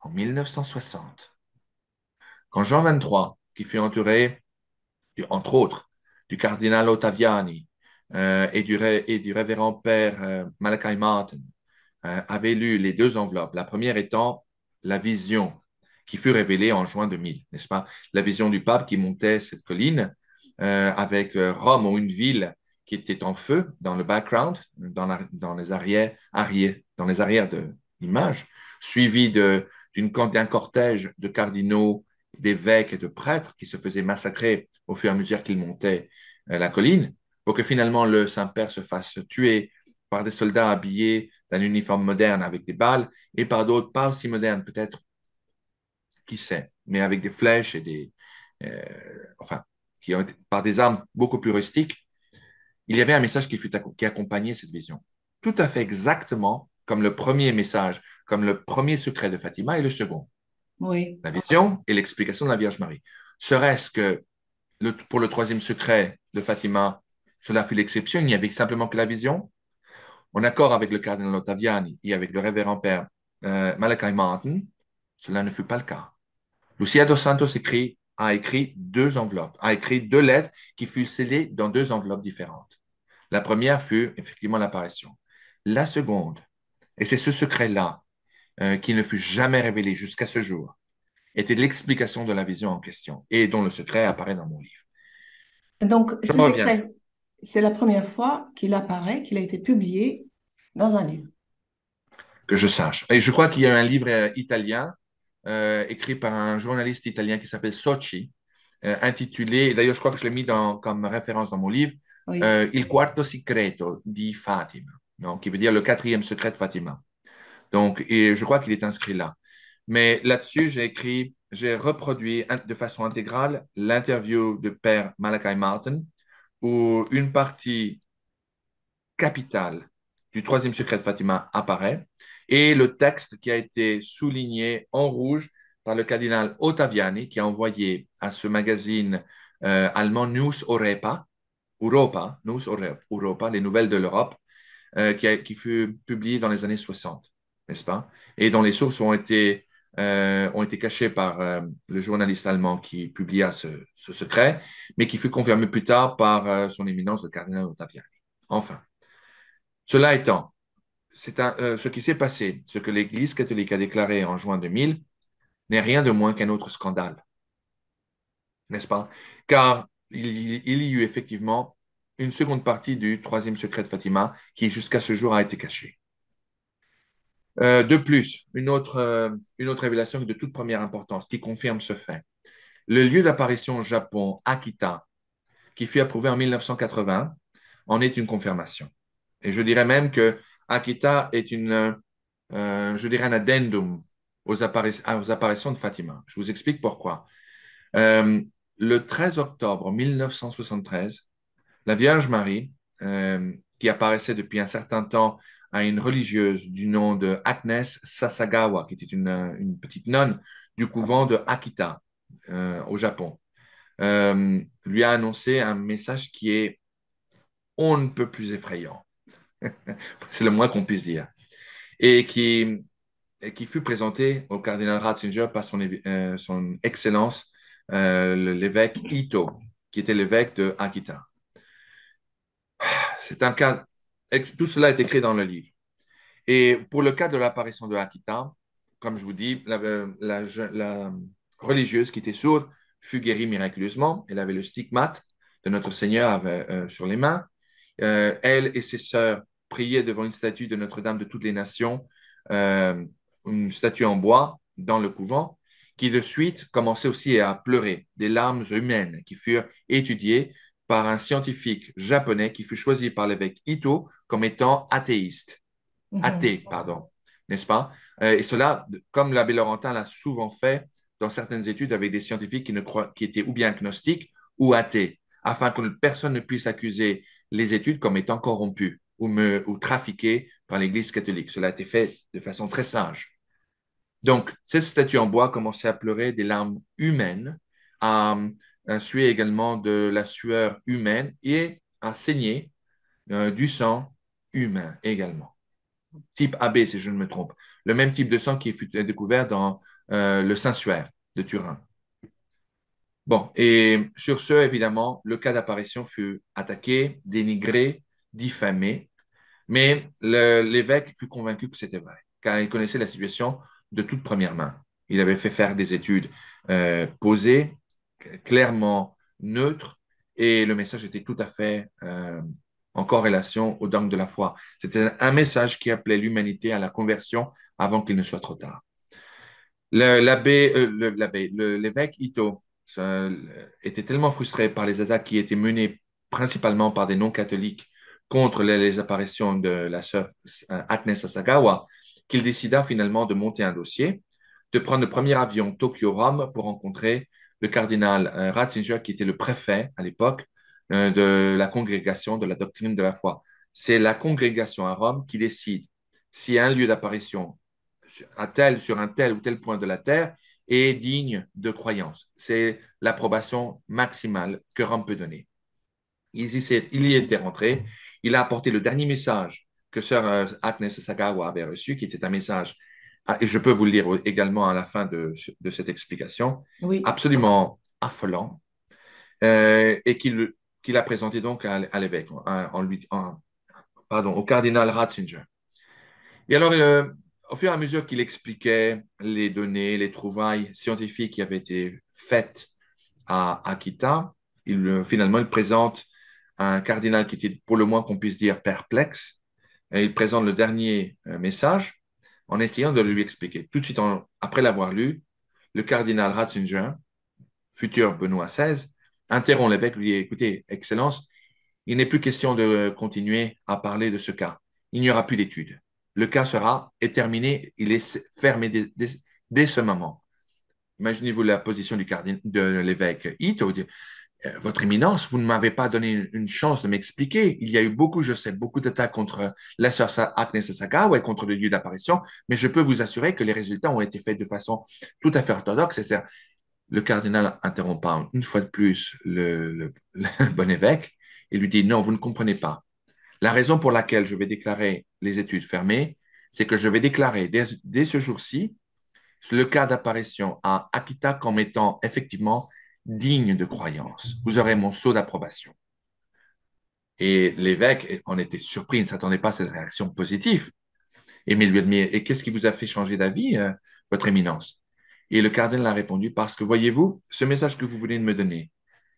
en 1960. Quand Jean XXIII, qui fut entouré, entre autres, du cardinal Ottaviani, euh, et, du, révérend père euh, Malachi Martin euh, avait lu les deux enveloppes, la première étant la vision qui fut révélée en juin 2000, n'est-ce pas La vision du pape qui montait cette colline avec Rome ou une ville qui était en feu dans le background, dans, les arrières, arrière, dans de l'image, suivi d'un cortège de cardinaux, d'évêques et de prêtres qui se faisaient massacrer au fur et à mesure qu'ils montaient la colline pour que finalement le Saint-Père se fasse tuer par des soldats habillés d'un uniforme moderne avec des balles et par d'autres pas aussi modernes peut-être, qui sait, mais avec des flèches et des... Euh, enfin, qui ont par des armes beaucoup plus rustiques. Il y avait un message qui, fut, qui accompagnait cette vision. Tout à fait exactement comme le premier message, comme le premier secret de Fatima et le second. Oui. La vision et l'explication de la Vierge Marie. Serait-ce que le, pour le troisième secret de Fatima, cela fut l'exception, il n'y avait simplement que la vision. En accord avec le cardinal Ottaviani et avec le révérend père euh, Malachi Martin, cela ne fut pas le cas. Lucia dos Santos écrit, a écrit deux enveloppes, a écrit deux lettres qui furent scellées dans deux enveloppes différentes. La première fut effectivement l'apparition. La seconde, et c'est ce secret-là euh, qui ne fut jamais révélé jusqu'à ce jour, était l'explication de la vision en question et dont le secret apparaît dans mon livre. Donc, ce secret, c'est la première fois qu'il apparaît, qu'il a été publié dans un livre. Que je sache. Et je crois qu'il y a un livre euh, italien euh, écrit par un journaliste italien qui s'appelle Sochi, euh, intitulé, d'ailleurs je crois que je l'ai mis comme référence dans mon livre, Il quarto secreto di Fatima, donc, qui veut dire le quatrième secret de Fatima. Donc, et je crois qu'il est inscrit là. Mais là-dessus, j'ai écrit, j'ai reproduit de façon intégrale l'interview de Père Malachi Martin, où une partie capitale du troisième secret de Fatima apparaît, et le texte qui a été souligné en rouge par le cardinal Ottaviani, qui a envoyé à ce magazine euh, allemand News Europa, Europa, les nouvelles de l'Europe, euh, qui, qui, fut publié dans les années 60, n'est-ce pas Et dont les sources ont été euh, ont été cachés par euh, le journaliste allemand qui publia ce, secret, mais qui fut confirmé plus tard par euh, son éminence le cardinal Ottaviani. Enfin, cela étant, ce qui s'est passé, ce que l'Église catholique a déclaré en juin 2000, n'est rien de moins qu'un autre scandale. N'est-ce pas Car il, il y eut effectivement une seconde partie du troisième secret de Fatima qui jusqu'à ce jour a été cachée. Euh, de plus, une autre, euh, une autre révélation de toute première importance qui confirme ce fait. Le lieu d'apparition au Japon, Akita, qui fut approuvé en 1980, en est une confirmation. Et je dirais même que Akita est une, euh, je dirais un addendum aux, aux, apparitions de Fatima. Je vous explique pourquoi. le 13 octobre 1973, la Vierge Marie, qui apparaissait depuis un certain temps à une religieuse du nom de Agnes Sasagawa, qui était une, petite nonne du couvent de Akita euh, au Japon. Euh, lui a annoncé un message qui est on ne peut plus effrayant. C'est le moins qu'on puisse dire. Et qui, qui fut présenté au cardinal Ratzinger par son, euh, son Excellence, l'évêque Ito, qui était l'évêque de Akita. Ah, c'est un cas tout cela est écrit dans le livre. Et pour le cas de l'apparition de Akita, comme je vous dis, la, euh, religieuse qui était sourde fut guérie miraculeusement. Elle avait le stigmate de notre Seigneur euh, euh, sur les mains. elle et ses sœurs priaient devant une statue de Notre-Dame de toutes les nations, une statue en bois dans le couvent, qui de suite commençait aussi à pleurer, des larmes humaines qui furent étudiées par un scientifique japonais qui fut choisi par l'évêque Ito comme étant athéiste. Mhm. Athée, pardon, n'est-ce pas euh, Et cela, comme l'abbé Laurentin l'a souvent fait dans certaines études avec des scientifiques qui, ne croient, étaient ou bien agnostiques ou athées, afin que personne ne puisse accuser les études comme étant corrompues ou, trafiquées par l'Église catholique. Cela a été fait de façon très sage. Donc, cette statue en bois commençait à pleurer des larmes humaines. Euh, sué également de la sueur humaine et un saigné euh, du sang humain également. Type AB, si je ne me trompe. Le même type de sang qui fut découvert dans euh, le Saint-Suaire de Turin. Bon, et sur ce, évidemment, le cas d'apparition fut attaqué, dénigré, diffamé, mais l'évêque fut convaincu que c'était vrai, car il connaissait la situation de toute première main. Il avait fait faire des études posées clairement neutre et le message était tout à fait euh, en corrélation au dogme de la foi. C'était un message qui appelait l'humanité à la conversion avant qu'il ne soit trop tard. L'abbé, euh, l'évêque Ito euh, était tellement frustré par les attaques qui étaient menées principalement par des non-catholiques contre les, apparitions de la sœur Agnes Asagawa qu'il décida finalement de monter un dossier, de prendre le premier avion Tokyo-Rome pour rencontrer le cardinal euh, Ratzinger, qui était le préfet à l'époque euh, de la congrégation de la doctrine de la foi. C'est la congrégation à Rome qui décide si un lieu d'apparition à tel, sur un tel ou tel point de la terre est digne de croyance. C'est l'approbation maximale que Rome peut donner. Il y, était rentré. Il a apporté le dernier message que sœur euh, Agnes Sagawa avait reçu, qui était un message ah, et je peux vous le dire également à la fin de, cette explication, oui. absolument affolant, euh, et qu'il a présenté donc à, l'évêque, en, pardon, au cardinal Ratzinger. Et alors, euh, au fur et à mesure qu'il expliquait les données, les trouvailles scientifiques qui avaient été faites à Akita, il, euh, finalement, il présente un cardinal qui était pour le moins qu'on puisse dire perplexe. Et il présente le dernier message en essayant de lui expliquer. Tout de suite après l'avoir lu, le cardinal Ratzinger, futur Benoît XVI, interrompt l'évêque, lui dit Écoutez, Excellence, il n'est plus question de continuer à parler de ce cas. Il n'y aura plus d'études. Le cas sera est terminé, il est fermé dès, ce moment. Imaginez-vous la position du cardinal, de l'évêque Ito. Euh, votre Éminence, vous ne m'avez pas donné une chance de m'expliquer. Il y a eu beaucoup, je sais, beaucoup d'attaques contre la sœur Agnes ou et contre le lieu d'apparition, mais je peux vous assurer que les résultats ont été faits de façon tout à fait orthodoxe. cest le cardinal interrompt une fois de plus le, bon évêque et lui dit Non, vous ne comprenez pas. La raison pour laquelle je vais déclarer les études fermées, c'est que je vais déclarer dès, dès ce jour-ci le cas d'apparition à Akita comme étant effectivement digne de croyance. Vous aurez mon sceau d'approbation. Et l'évêque, en était surpris, il ne s'attendait pas à cette réaction positive. Et mais lui a et qu'est-ce qui vous a fait changer d'avis, euh, votre éminence Et le cardinal a répondu, parce que voyez-vous, ce message que vous venez de me donner,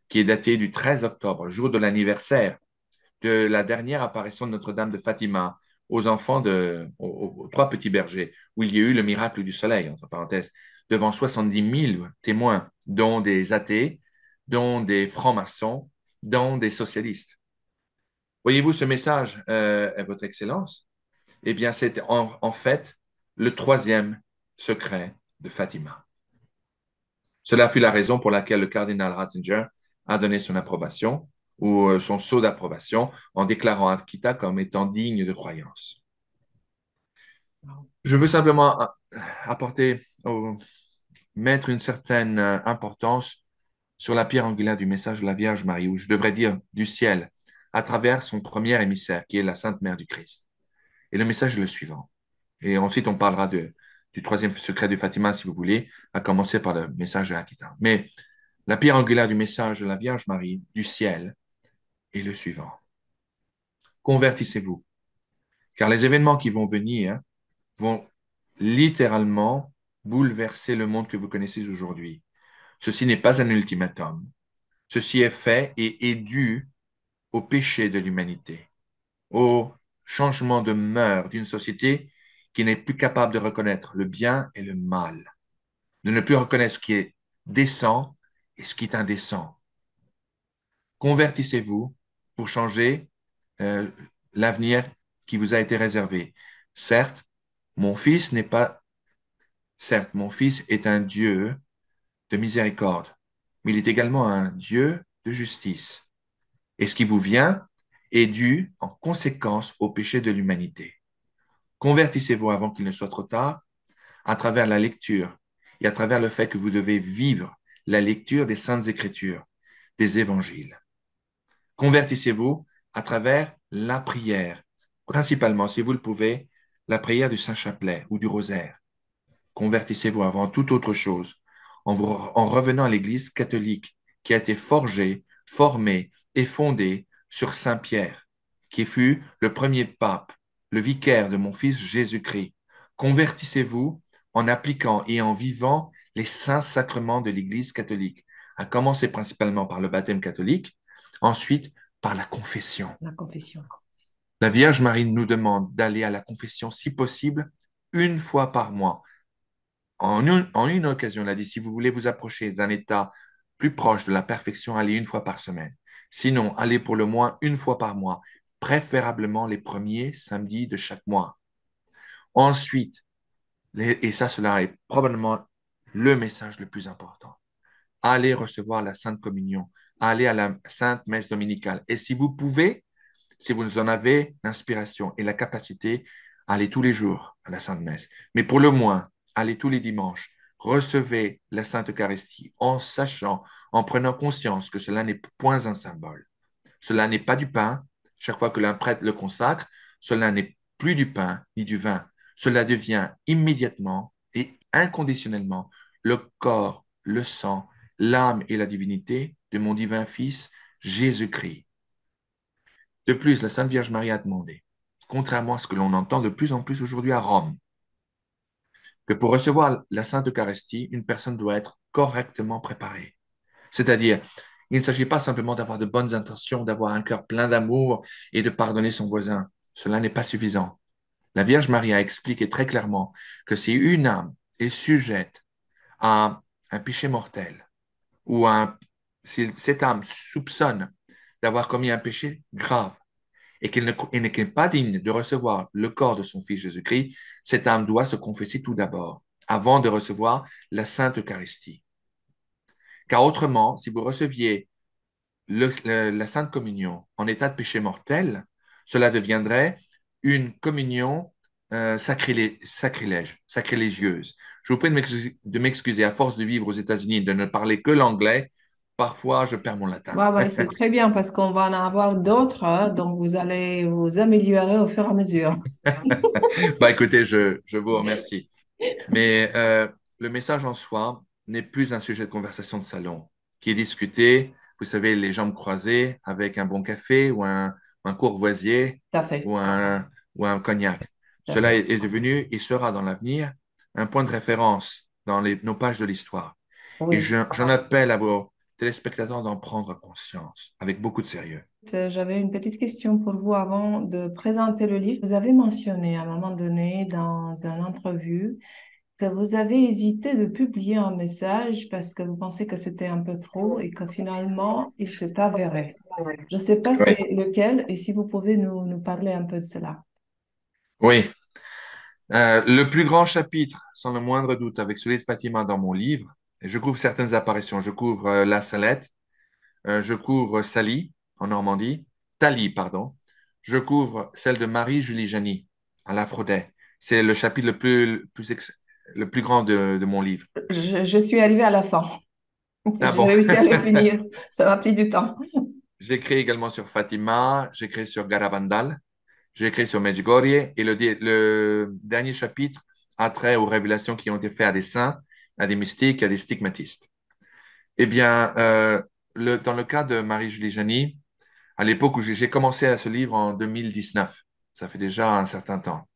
qui est daté du 13 octobre, jour de l'anniversaire de la dernière apparition de Notre-Dame de Fatima aux enfants de trois petits bergers, où il y a eu le miracle du soleil, entre parenthèses, devant 70 000 témoins dont des athées, dont des francs-maçons, dont des socialistes. Voyez-vous ce message, euh, Votre Excellence Eh bien, c'est en, fait le troisième secret de Fatima. Cela fut la raison pour laquelle le cardinal Ratzinger a donné son approbation ou euh, son sceau d'approbation en déclarant Akita comme étant digne de croyance. Je veux simplement euh, apporter au, mettre une certaine euh, importance sur la pierre angulaire du message de la Vierge Marie, ou je devrais dire du ciel, à travers son premier émissaire, qui est la Sainte Mère du Christ. Et le message est le suivant. Et ensuite, on parlera du troisième secret de Fatima, si vous voulez, à commencer par le message de Hakita. Mais la pierre angulaire du message de la Vierge Marie, du ciel, est le suivant. Convertissez-vous, car les événements qui vont venir vont littéralement bouleverser le monde que vous connaissez aujourd'hui. Ceci n'est pas un ultimatum. Ceci est fait et est dû au péché de l'humanité, au changement de mœurs d'une société qui n'est plus capable de reconnaître le bien et le mal, de ne plus reconnaître ce qui est décent et ce qui est indécent. Convertissez-vous pour changer euh, l'avenir qui vous a été réservé. Certes, mon fils n'est pas Certes, mon Fils est un Dieu de miséricorde, mais il est également un Dieu de justice. Et ce qui vous vient est dû en conséquence au péché de l'humanité. Convertissez-vous avant qu'il ne soit trop tard à travers la lecture et à travers le fait que vous devez vivre la lecture des saintes écritures, des évangiles. Convertissez-vous à travers la prière, principalement, si vous le pouvez, la prière du Saint-Chapelet ou du Rosaire. Convertissez-vous avant toute autre chose en, revenant à l'Église catholique qui a été forgée, formée et fondée sur Saint Pierre, qui fut le premier pape, le vicaire de mon Fils Jésus-Christ. Convertissez-vous en appliquant et en vivant les saints sacrements de l'Église catholique, à commencer principalement par le baptême catholique, ensuite par la confession. La confession. La Vierge Marie nous demande d'aller à la confession si possible une fois par mois en une, occasion, il a dit, si vous voulez vous approcher d'un état plus proche de la perfection, allez une fois par semaine. Sinon, allez pour le moins une fois par mois, préférablement les premiers samedis de chaque mois. Ensuite, et ça, cela est probablement le message le plus important. Allez recevoir la Sainte Communion, allez à la Sainte Messe dominicale. Et si vous pouvez, si vous en avez l'inspiration et la capacité, allez tous les jours à la Sainte Messe. Mais pour le moins, allez tous les dimanches, recevez la Sainte Eucharistie en sachant, en prenant conscience que cela n'est point un symbole. Cela n'est pas du pain, chaque fois que l'un prêtre le consacre, cela n'est plus du pain ni du vin. Cela devient immédiatement et inconditionnellement le corps, le sang, l'âme et la divinité de mon divin Fils, Jésus-Christ. De plus, la Sainte Vierge Marie a demandé, contrairement à ce que l'on entend de plus en plus aujourd'hui à Rome, que pour recevoir la Sainte Eucharistie, une personne doit être correctement préparée. C'est-à-dire, il ne s'agit pas simplement d'avoir de bonnes intentions, d'avoir un cœur plein d'amour et de pardonner son voisin. Cela n'est pas suffisant. La Vierge Marie a expliqué très clairement que si une âme est sujette à un péché mortel, ou un, si cette âme soupçonne d'avoir commis un péché grave, et qu'il n'est pas digne de recevoir le corps de son Fils Jésus-Christ, cette âme doit se confesser tout d'abord, avant de recevoir la Sainte Eucharistie. Car autrement, si vous receviez la Sainte Communion en état de péché mortel, cela deviendrait une communion euh, sacrilège, sacrilégieuse. Je vous prie de m'excuser à force de vivre aux États-Unis, de ne parler que l'anglais parfois je perds mon latin. c'est très bien parce qu'on va en avoir d'autres, hein, donc vous allez vous améliorer au fur et à mesure. bah écoutez, je, je, vous remercie. Mais euh, le message en soi n'est plus un sujet de conversation de salon qui est discuté, vous savez, les jambes croisées avec un bon café ou un, un courvoisier ou un, ou un cognac. Cela est, devenu et sera dans l'avenir un point de référence dans les, nos pages de l'histoire. Et j'en appelle à vos téléspectateurs d'en prendre conscience avec beaucoup de sérieux. Euh, j'avais une petite question pour vous avant de présenter le livre. Vous avez mentionné à un moment donné dans une interview que vous avez hésité de publier un message parce que vous pensez que c'était un peu trop et que finalement il s'est avéré. Je ne sais pas c'est lequel et si vous pouvez nous, parler un peu de cela. Oui. Euh, le plus grand chapitre, sans le moindre doute, avec celui de Fatima dans mon livre, je couvre certaines apparitions. Je couvre euh, La Salette, euh, je couvre Sally en Normandie, Tali, pardon. Je couvre celle de Marie-Julie Janie à la fraudet C'est le chapitre le plus, plus, le plus grand de, mon livre. Je, suis arrivée à la fin. Ah j'ai réussi à le finir. Ça m'a pris du temps. J'écris également sur Fatima, j'écris sur Garabandal, j'écris sur Medjugorje et le, le dernier chapitre a trait aux révélations qui ont été faites à des saints à des mystiques, à des stigmatistes. Eh bien, euh, dans le cas de Marie-Julie Jani, à l'époque où j'ai commencé à ce livre en 2019, ça fait déjà un certain temps,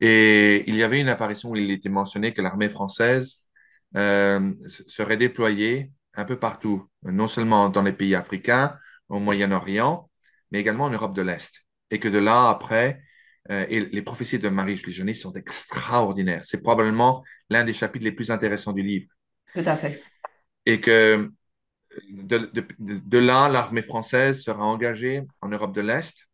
et il y avait une apparition où il était mentionné que l'armée française euh, serait déployée un peu partout, non seulement dans les pays africains, au Moyen-Orient, mais également en Europe de l'Est. Et que de là, après, euh, les prophéties de Marie-Julie sont extraordinaires. C'est probablement l'un des chapitres les plus intéressants du livre. Tout à fait. Et que de, là, l'armée française sera engagée en Europe de l'Est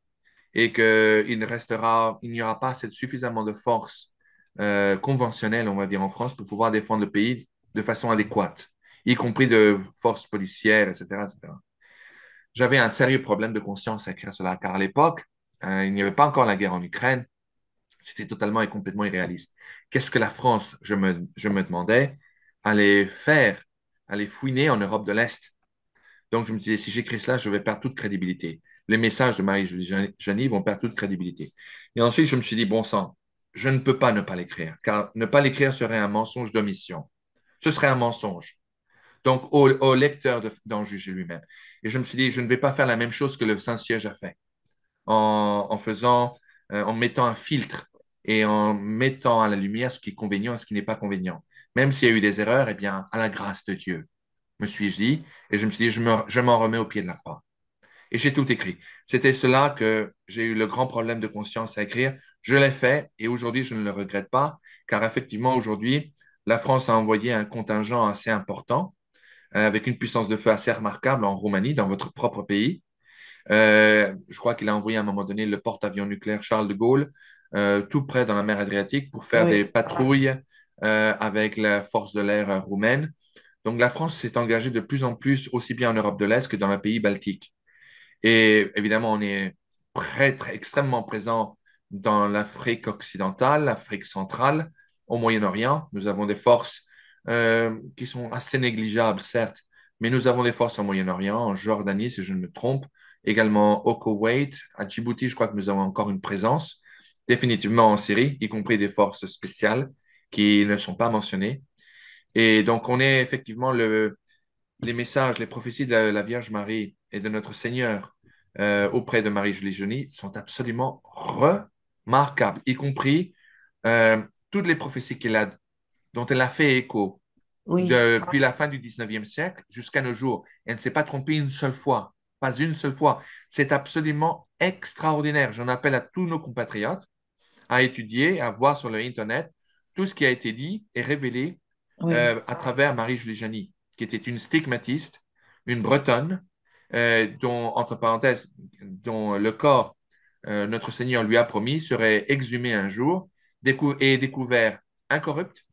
et qu'il ne restera, il n'y aura pas suffisamment de forces euh, conventionnelles, on va dire, en France pour pouvoir défendre le pays de façon adéquate, y compris de forces policières, etc. J'avais un sérieux problème de conscience à écrire cela, car à l'époque, euh, il n'y avait pas encore la guerre en Ukraine. C'était totalement et complètement irréaliste. Qu'est-ce que la France, je me, demandais, allait faire, allait fouiner en Europe de l'Est. Donc, je me disais, si j'écris cela, je vais perdre toute crédibilité. Les messages de Marie-Julie vont perdre toute crédibilité. Et ensuite, je me suis dit, bon sang, je ne peux pas ne pas l'écrire, car ne pas l'écrire serait un mensonge d'omission. Ce serait un mensonge. Donc, au, lecteur d'en juger lui-même. Et je me suis dit, je ne vais pas faire la même chose que le Saint-Siège a fait, en, faisant, euh, en mettant un filtre et en mettant à la lumière ce qui est convenient et ce qui n'est pas convénient. Même s'il y a eu des erreurs, eh bien, à la grâce de Dieu, me suis-je dit, et je me suis dit, je m'en remets au pied de la croix. Et j'ai tout écrit. C'était cela que j'ai eu le grand problème de conscience à écrire. Je l'ai fait et aujourd'hui, je ne le regrette pas, car effectivement, aujourd'hui, la France a envoyé un contingent assez important, euh, avec une puissance de feu assez remarquable en Roumanie, dans votre propre pays. Euh, je crois qu'il a envoyé à un moment donné le porte-avions nucléaire Charles de Gaulle euh, tout près dans la mer Adriatique pour faire des patrouilles euh, avec la force de l'air euh, roumaine. Donc la France s'est engagée de plus en plus, aussi bien en Europe de l'Est que dans les pays baltiques. Et évidemment, on est très, extrêmement présent dans l'Afrique occidentale, l'Afrique centrale, au Moyen-Orient. Nous avons des forces qui sont assez négligeables, certes, mais nous avons des forces au Moyen-Orient, en Jordanie, si je ne me trompe, également au Koweït, à Djibouti, je crois que nous avons encore une présence définitivement en Syrie, y compris des forces spéciales qui ne sont pas mentionnées. Et donc, on est effectivement le, les messages, les prophéties de la, Vierge Marie et de notre Seigneur euh, auprès de Marie-Julie Jeuny sont absolument remarquables, y compris euh, toutes les prophéties qu'elle a, dont elle a fait écho depuis la fin du 19e siècle jusqu'à nos jours. Elle ne s'est pas trompée une seule fois, pas une seule fois. C'est absolument extraordinaire. J'en appelle à tous nos compatriotes à étudier, à voir sur le Internet tout ce qui a été dit et révélé euh, à travers Marie-Julie Jani, qui était une stigmatiste, une bretonne, euh, dont, entre parenthèses, dont le corps, euh, notre Seigneur lui a promis, serait exhumé un jour et découvert incorrupt,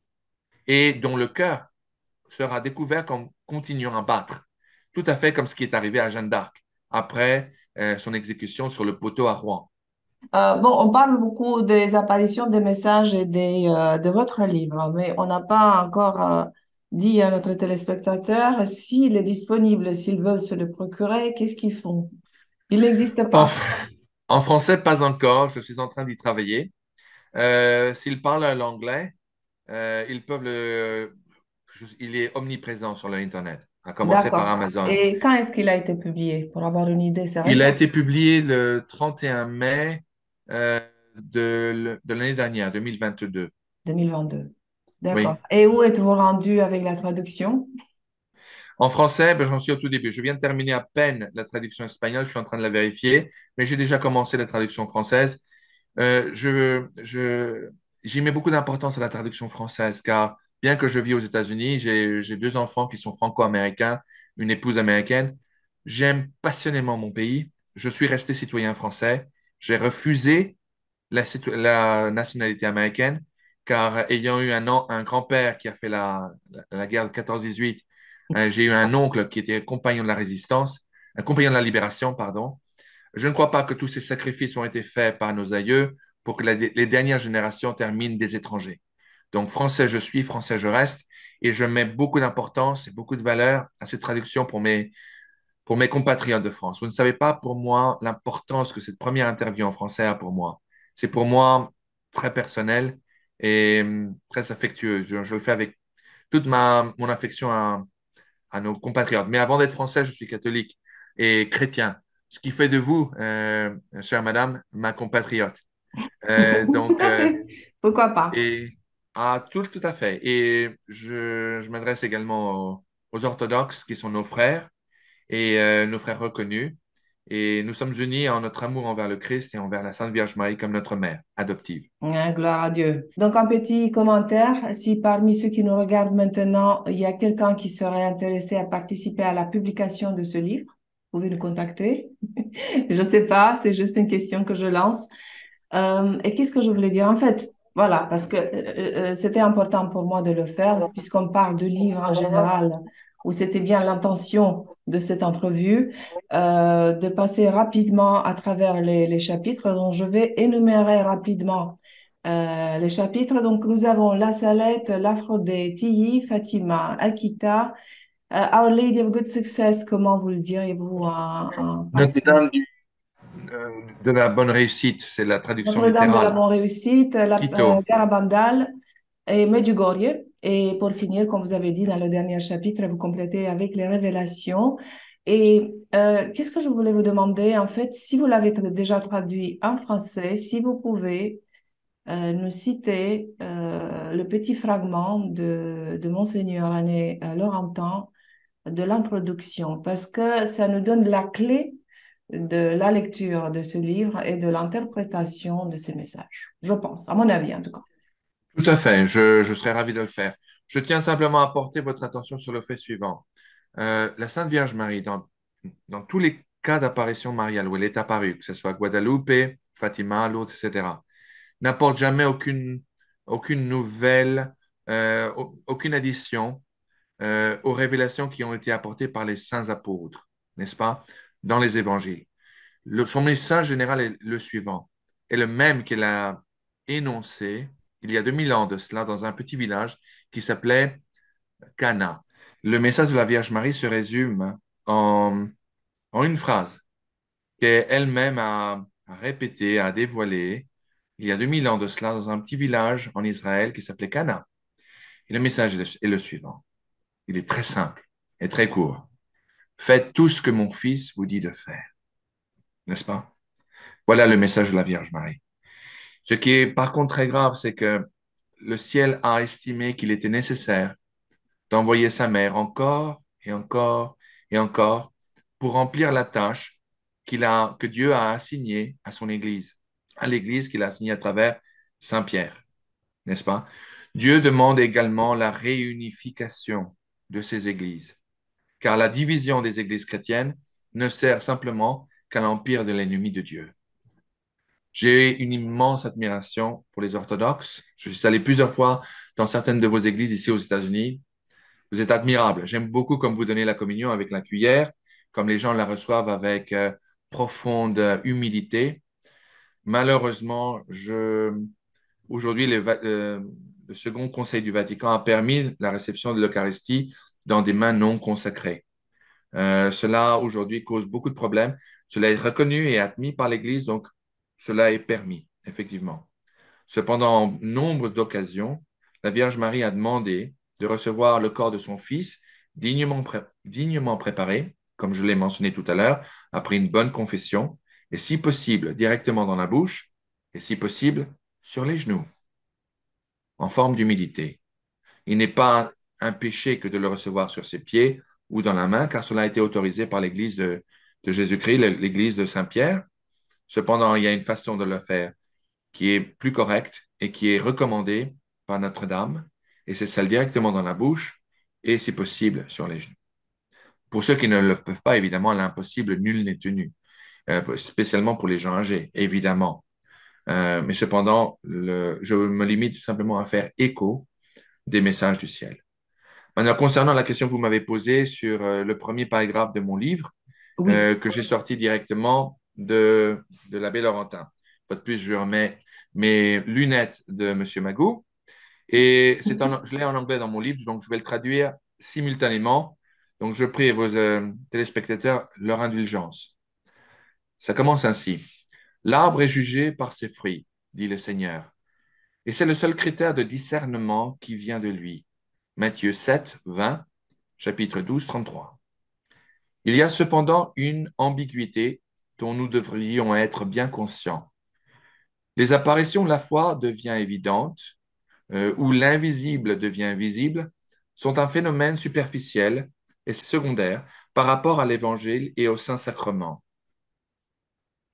et dont le cœur sera découvert comme continuant à battre, tout à fait comme ce qui est arrivé à Jeanne d'Arc après son exécution sur le poteau à Rouen. Euh, bon, on parle beaucoup des apparitions des messages et des, euh, de votre livre, mais on n'a pas encore euh, dit à notre téléspectateur s'il est disponible, s'ils veulent se le procurer, qu'est-ce qu'ils font Il n'existe pas. En, français, pas encore. Je suis en train d'y travailler. s'ils parlent l'anglais, ils peuvent le. il est omniprésent sur l'Internet. à commencer par Amazon. Et quand est-ce qu'il a été publié, pour avoir une idée Il a été publié le 31 mai euh, de, l'année dernière, 2022. 2022. D'accord. Et où êtes-vous rendu avec la traduction En français, ben, j'en suis au tout début. Je viens de terminer à peine la traduction espagnole, je suis en train de la vérifier, mais j'ai déjà commencé la traduction française. Euh, je, je, j'y mets beaucoup d'importance à la traduction française car bien que je vis aux États-Unis, j'ai deux enfants qui sont franco-américains, une épouse américaine. J'aime passionnément mon pays. Je suis resté citoyen français. J'ai refusé la, la, nationalité américaine car ayant eu un, un grand-père qui a fait la, guerre de 14-18, euh, j'ai eu un oncle qui était compagnon de la résistance, un compagnon de la libération, pardon. Je ne crois pas que tous ces sacrifices ont été faits par nos aïeux pour que les dernières générations terminent des étrangers. Donc, français je suis, français je reste, et je mets beaucoup d'importance et beaucoup de valeur à cette traduction pour mes, pour mes compatriotes de France. Vous ne savez pas pour moi l'importance que cette première interview en français a pour moi. C'est pour moi très personnel et hum, très affectueux. Je, le fais avec toute ma, mon affection à, nos compatriotes. Mais avant d'être français, je suis catholique et chrétien, ce qui fait de vous, euh, chère madame, ma compatriote. Euh, donc, euh, Pourquoi pas et, ah, tout, tout à fait. Et je, je m'adresse également aux, orthodoxes qui sont nos frères et euh, nos frères reconnus. Et nous sommes unis en notre amour envers le Christ et envers la Sainte Vierge Marie comme notre mère adoptive. Ah, gloire à Dieu. Donc un petit commentaire, si parmi ceux qui nous regardent maintenant, il y a quelqu'un qui serait intéressé à participer à la publication de ce livre, vous pouvez nous contacter. je ne sais pas, c'est juste une question que je lance. Euh, et qu'est-ce que je voulais dire En fait, voilà, parce que euh, c'était important pour moi de le faire, puisqu'on parle de livres en général où c'était bien l'intention de cette entrevue, euh, de passer rapidement à travers les, chapitres. Donc, je vais énumérer rapidement euh, les chapitres. Donc, nous avons la Salette, l'Aphrodé, Tilly, Fatima, Akita, euh, Our Lady of Good Success, comment vous le direz vous en Notre-Dame de la bonne réussite, c'est la traduction Notre-Dame de la bonne réussite, la, Garabandal et Medjugorje. Et pour finir, comme vous avez dit dans le dernier chapitre, vous complétez avec les révélations. Et euh, qu'est-ce que je voulais vous demander, en fait, si vous l'avez déjà traduit en français, si vous pouvez euh, nous citer euh, le petit fragment de, de Monseigneur Laurentin de l'introduction, parce que ça nous donne la clé de la lecture de ce livre et de l'interprétation de ces messages, je pense, à mon avis en tout cas. Tout à fait, je, serais ravi de le faire. Je tiens simplement à porter votre attention sur le fait suivant. Euh, la Sainte Vierge Marie, dans, tous les cas d'apparition mariale où elle est apparue, que ce soit Guadalupe, Fatima, Lourdes, etc., n'apporte jamais aucune, nouvelle, euh, aucune addition euh, aux révélations qui ont été apportées par les saints apôtres, n'est-ce pas, dans les évangiles. son message général est le suivant, est le même qu'elle a énoncé il y a 2000 ans de cela, dans un petit village qui s'appelait Cana. Le message de la Vierge Marie se résume en, une phrase qu'elle-même a répétée, a dévoilée il y a 2000 ans de cela dans un petit village en Israël qui s'appelait Cana. Et le message est le suivant. Il est très simple et très court. Faites tout ce que mon fils vous dit de faire. N'est-ce pas Voilà le message de la Vierge Marie. Ce qui est par contre très grave, c'est que le ciel a estimé qu'il était nécessaire d'envoyer sa mère encore et encore et encore pour remplir la tâche a, que Dieu a assignée à son Église, à l'Église qu'il a assignée à travers Saint Pierre, n'est-ce pas Dieu demande également la réunification de ces Églises, car la division des Églises chrétiennes ne sert simplement qu'à l'empire de l'ennemi de Dieu. J'ai une immense admiration pour les orthodoxes. Je suis allé plusieurs fois dans certaines de vos églises ici aux États-Unis. Vous êtes admirable. J'aime beaucoup comme vous donnez la communion avec la cuillère, comme les gens la reçoivent avec euh, profonde humilité. Malheureusement, je... aujourd'hui, le, euh, le second Conseil du Vatican a permis la réception de l'Eucharistie dans des mains non consacrées. Euh, cela aujourd'hui cause beaucoup de problèmes. Cela est reconnu et admis par l'Église, donc cela est permis, effectivement. Cependant, en nombre d'occasions, la Vierge Marie a demandé de recevoir le corps de son Fils dignement, préparé, comme je l'ai mentionné tout à l'heure, après une bonne confession, et si possible directement dans la bouche, et si possible sur les genoux, en forme d'humilité. Il n'est pas un péché que de le recevoir sur ses pieds ou dans la main, car cela a été autorisé par l'Église de Jésus-Christ, l'Église de Saint-Pierre, Cependant, il y a une façon de le faire qui est plus correcte et qui est recommandée par Notre-Dame, et c'est celle directement dans la bouche et, si possible, sur les genoux. Pour ceux qui ne le peuvent pas, évidemment, l'impossible, nul n'est tenu, euh, spécialement pour les gens âgés, évidemment. Euh, mais cependant, je me limite simplement à faire écho des messages du ciel. Maintenant, concernant la question que vous m'avez posée sur euh, le premier paragraphe de mon livre, que j'ai sorti directement de, de l'abbé Laurentin. Pas de plus, je remets mes lunettes de M. Magou. Et c'est je l'ai en anglais dans mon livre, donc je vais le traduire simultanément. Donc je prie vos euh, téléspectateurs leur indulgence. Ça commence ainsi. L'arbre est jugé par ses fruits, dit le Seigneur. Et c'est le seul critère de discernement qui vient de lui. Matthieu 7, 20, chapitre 12, 33. Il y a cependant une ambiguïté dont nous devrions être bien conscients. Les apparitions de la foi devient évidente, euh, ou l'invisible devient visible, sont un phénomène superficiel et secondaire par rapport à l'Évangile et au Saint-Sacrement.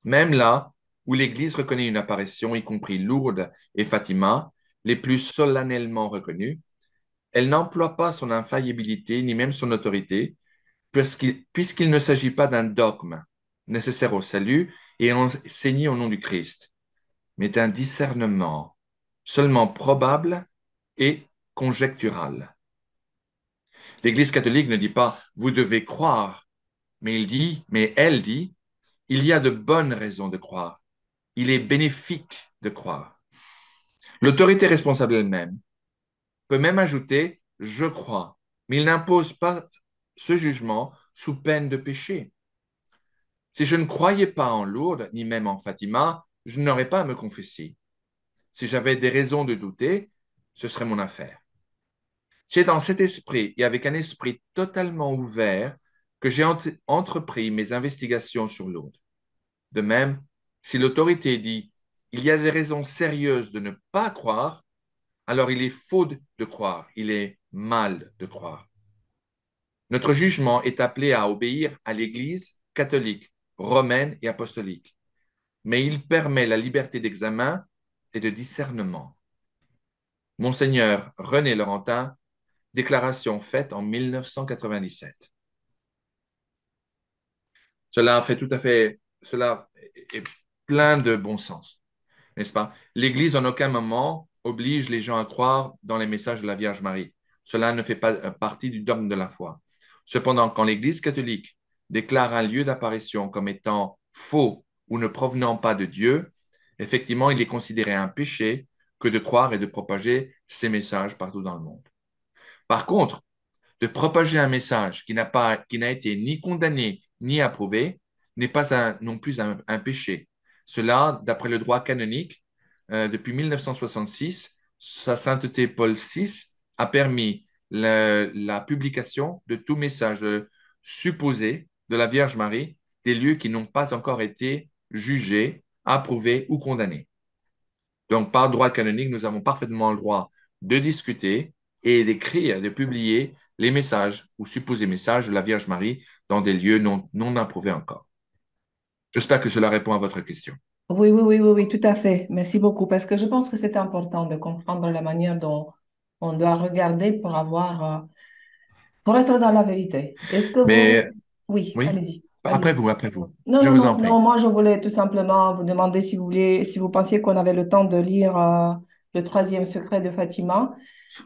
Même là où l'Église reconnaît une apparition, y compris Lourdes et Fatima, les plus solennellement reconnues, elle n'emploie pas son infaillibilité ni même son autorité, puisqu'il ne s'agit pas d'un dogme, nécessaire au salut et enseigné au nom du Christ, mais d'un discernement seulement probable et conjectural. L'Église catholique ne dit pas vous devez croire, mais il dit, mais elle dit, il y a de bonnes raisons de croire. Il est bénéfique de croire. L'autorité responsable elle-même peut même ajouter je crois, mais il n'impose pas ce jugement sous peine de péché. Si je ne croyais pas en Lourdes, ni même en Fatima, je n'aurais pas à me confesser. Si j'avais des raisons de douter, ce serait mon affaire. C'est dans cet esprit et avec un esprit totalement ouvert que j'ai entrepris mes investigations sur Lourdes. De même, si l'autorité dit il y a des raisons sérieuses de ne pas croire, alors il est faux de croire, il est mal de croire. Notre jugement est appelé à obéir à l'Église catholique romaine et apostolique. Mais il permet la liberté d'examen et de discernement. Monseigneur René Laurentin, déclaration faite en 1997. Cela fait tout à fait, cela est plein de bon sens, n'est-ce pas L'Église en aucun moment oblige les gens à croire dans les messages de la Vierge Marie. Cela ne fait pas partie du dogme de la foi. Cependant, quand l'Église catholique déclare un lieu d'apparition comme étant faux ou ne provenant pas de Dieu, effectivement, il est considéré un péché que de croire et de propager ces messages partout dans le monde. Par contre, de propager un message qui n'a été ni condamné ni approuvé n'est pas non plus un, péché. Cela, d'après le droit canonique, euh, depuis 1966, Sa Sainteté Paul VI a permis la publication de tout message supposé de la Vierge Marie des lieux qui n'ont pas encore été jugés, approuvés ou condamnés. Donc, par droit canonique, nous avons parfaitement le droit de discuter et d'écrire, de publier les messages ou supposés messages de la Vierge Marie dans des lieux non, approuvés encore. J'espère que cela répond à votre question. Oui, oui, oui, oui, tout à fait. Merci beaucoup, parce que je pense que c'est important de comprendre la manière dont on doit regarder pour avoir, euh, pour être dans la vérité. Est-ce que vous oui, allez-y. Après vous, après vous. Non, je vous en prie. Non, moi, je voulais tout simplement vous demander si vous, voulez, si vous pensiez qu'on avait le temps de lire euh, Le troisième secret de Fatima.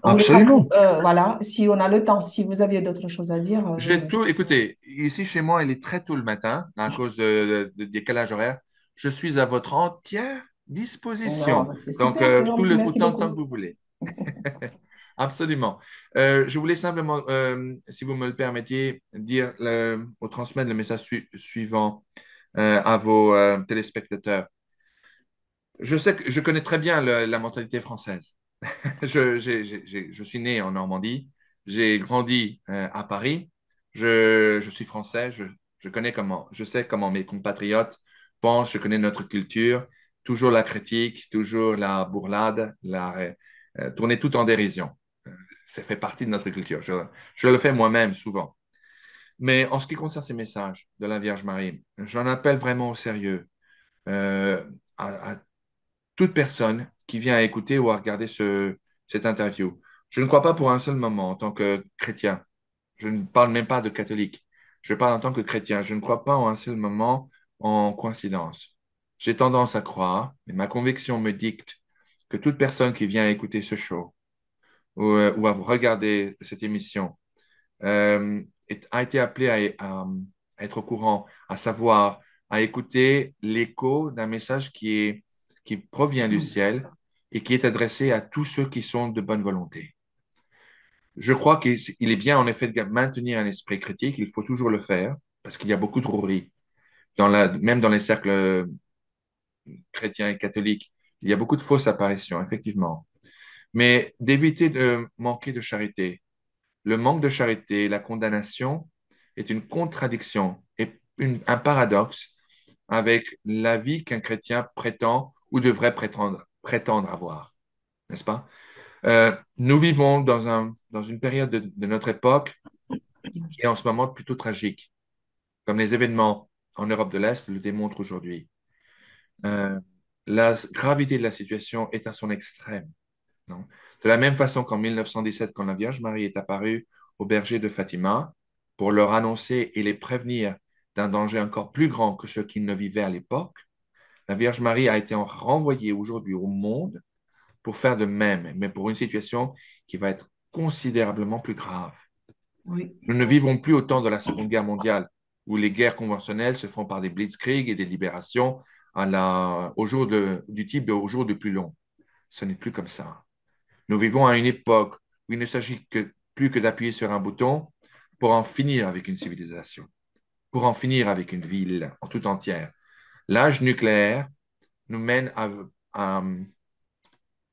Absolument. Euh, voilà, si on a le temps, si vous aviez d'autres choses à dire. Euh, J'ai tout, écoutez, ici chez moi, il est très tôt le matin, à cause de, décalage horaire. Je suis à votre entière disposition. Donc, tout le, temps, temps que vous voulez. Absolument. Euh, je voulais simplement, euh, si vous me le permettiez, dire ou transmettre le message suivant euh, à vos téléspectateurs. Je sais que je connais très bien la mentalité française. je, je, suis né en Normandie, j'ai grandi à Paris, je, je suis français, je, je, connais comment, je sais comment mes compatriotes pensent, je connais notre culture, toujours la critique, toujours la bourlade, la, tourner tout en dérision ça fait partie de notre culture. Je, le fais moi-même souvent. Mais en ce qui concerne ces messages de la Vierge Marie, j'en appelle vraiment au sérieux euh, à, toute personne qui vient à écouter ou à regarder ce, cette interview. Je ne crois pas pour un seul moment en tant que chrétien. Je ne parle même pas de catholique. Je parle en tant que chrétien. Je ne crois pas en un seul moment en coïncidence. J'ai tendance à croire, et ma conviction me dicte, que toute personne qui vient écouter ce show euh, ou, à vous regarder cette émission euh, a été appelé à, être au courant, à savoir, à écouter l'écho d'un message qui, est, qui provient du hmm. ciel et qui est adressé à tous ceux qui sont de bonne volonté. Je crois qu'il est bien, en effet, de maintenir un esprit critique. Il faut toujours le faire parce qu'il y a beaucoup de rouerie. Dans la, même dans les cercles euh, chrétiens et catholiques, il y a beaucoup de fausses apparitions, effectivement mais d'éviter de manquer de charité. Le manque de charité, la condamnation, est une contradiction et un paradoxe avec la vie qu'un chrétien prétend ou devrait prétendre, prétendre avoir. N'est-ce pas euh, Nous vivons dans, un, dans une période de, notre époque qui est en ce moment plutôt tragique, comme les événements en Europe de l'Est le démontrent aujourd'hui. Euh, la gravité de la situation est à son extrême. De la même façon qu'en 1917, quand la Vierge Marie est apparue au berger de Fatima pour leur annoncer et les prévenir d'un danger encore plus grand que ceux qu'ils ne vivaient à l'époque, la Vierge Marie a été renvoyée aujourd'hui au monde pour faire de même, mais pour une situation qui va être considérablement plus grave. Nous ne vivons plus au temps de la Seconde Guerre mondiale, où les guerres conventionnelles se font par des blitzkriegs et des libérations à la, au jour de, du type au jour du plus long. Ce n'est plus comme ça. Nous vivons à une époque où il ne s'agit que, plus que d'appuyer sur un bouton pour en finir avec une civilisation, pour en finir avec une ville en tout entière. L'âge nucléaire nous mène à,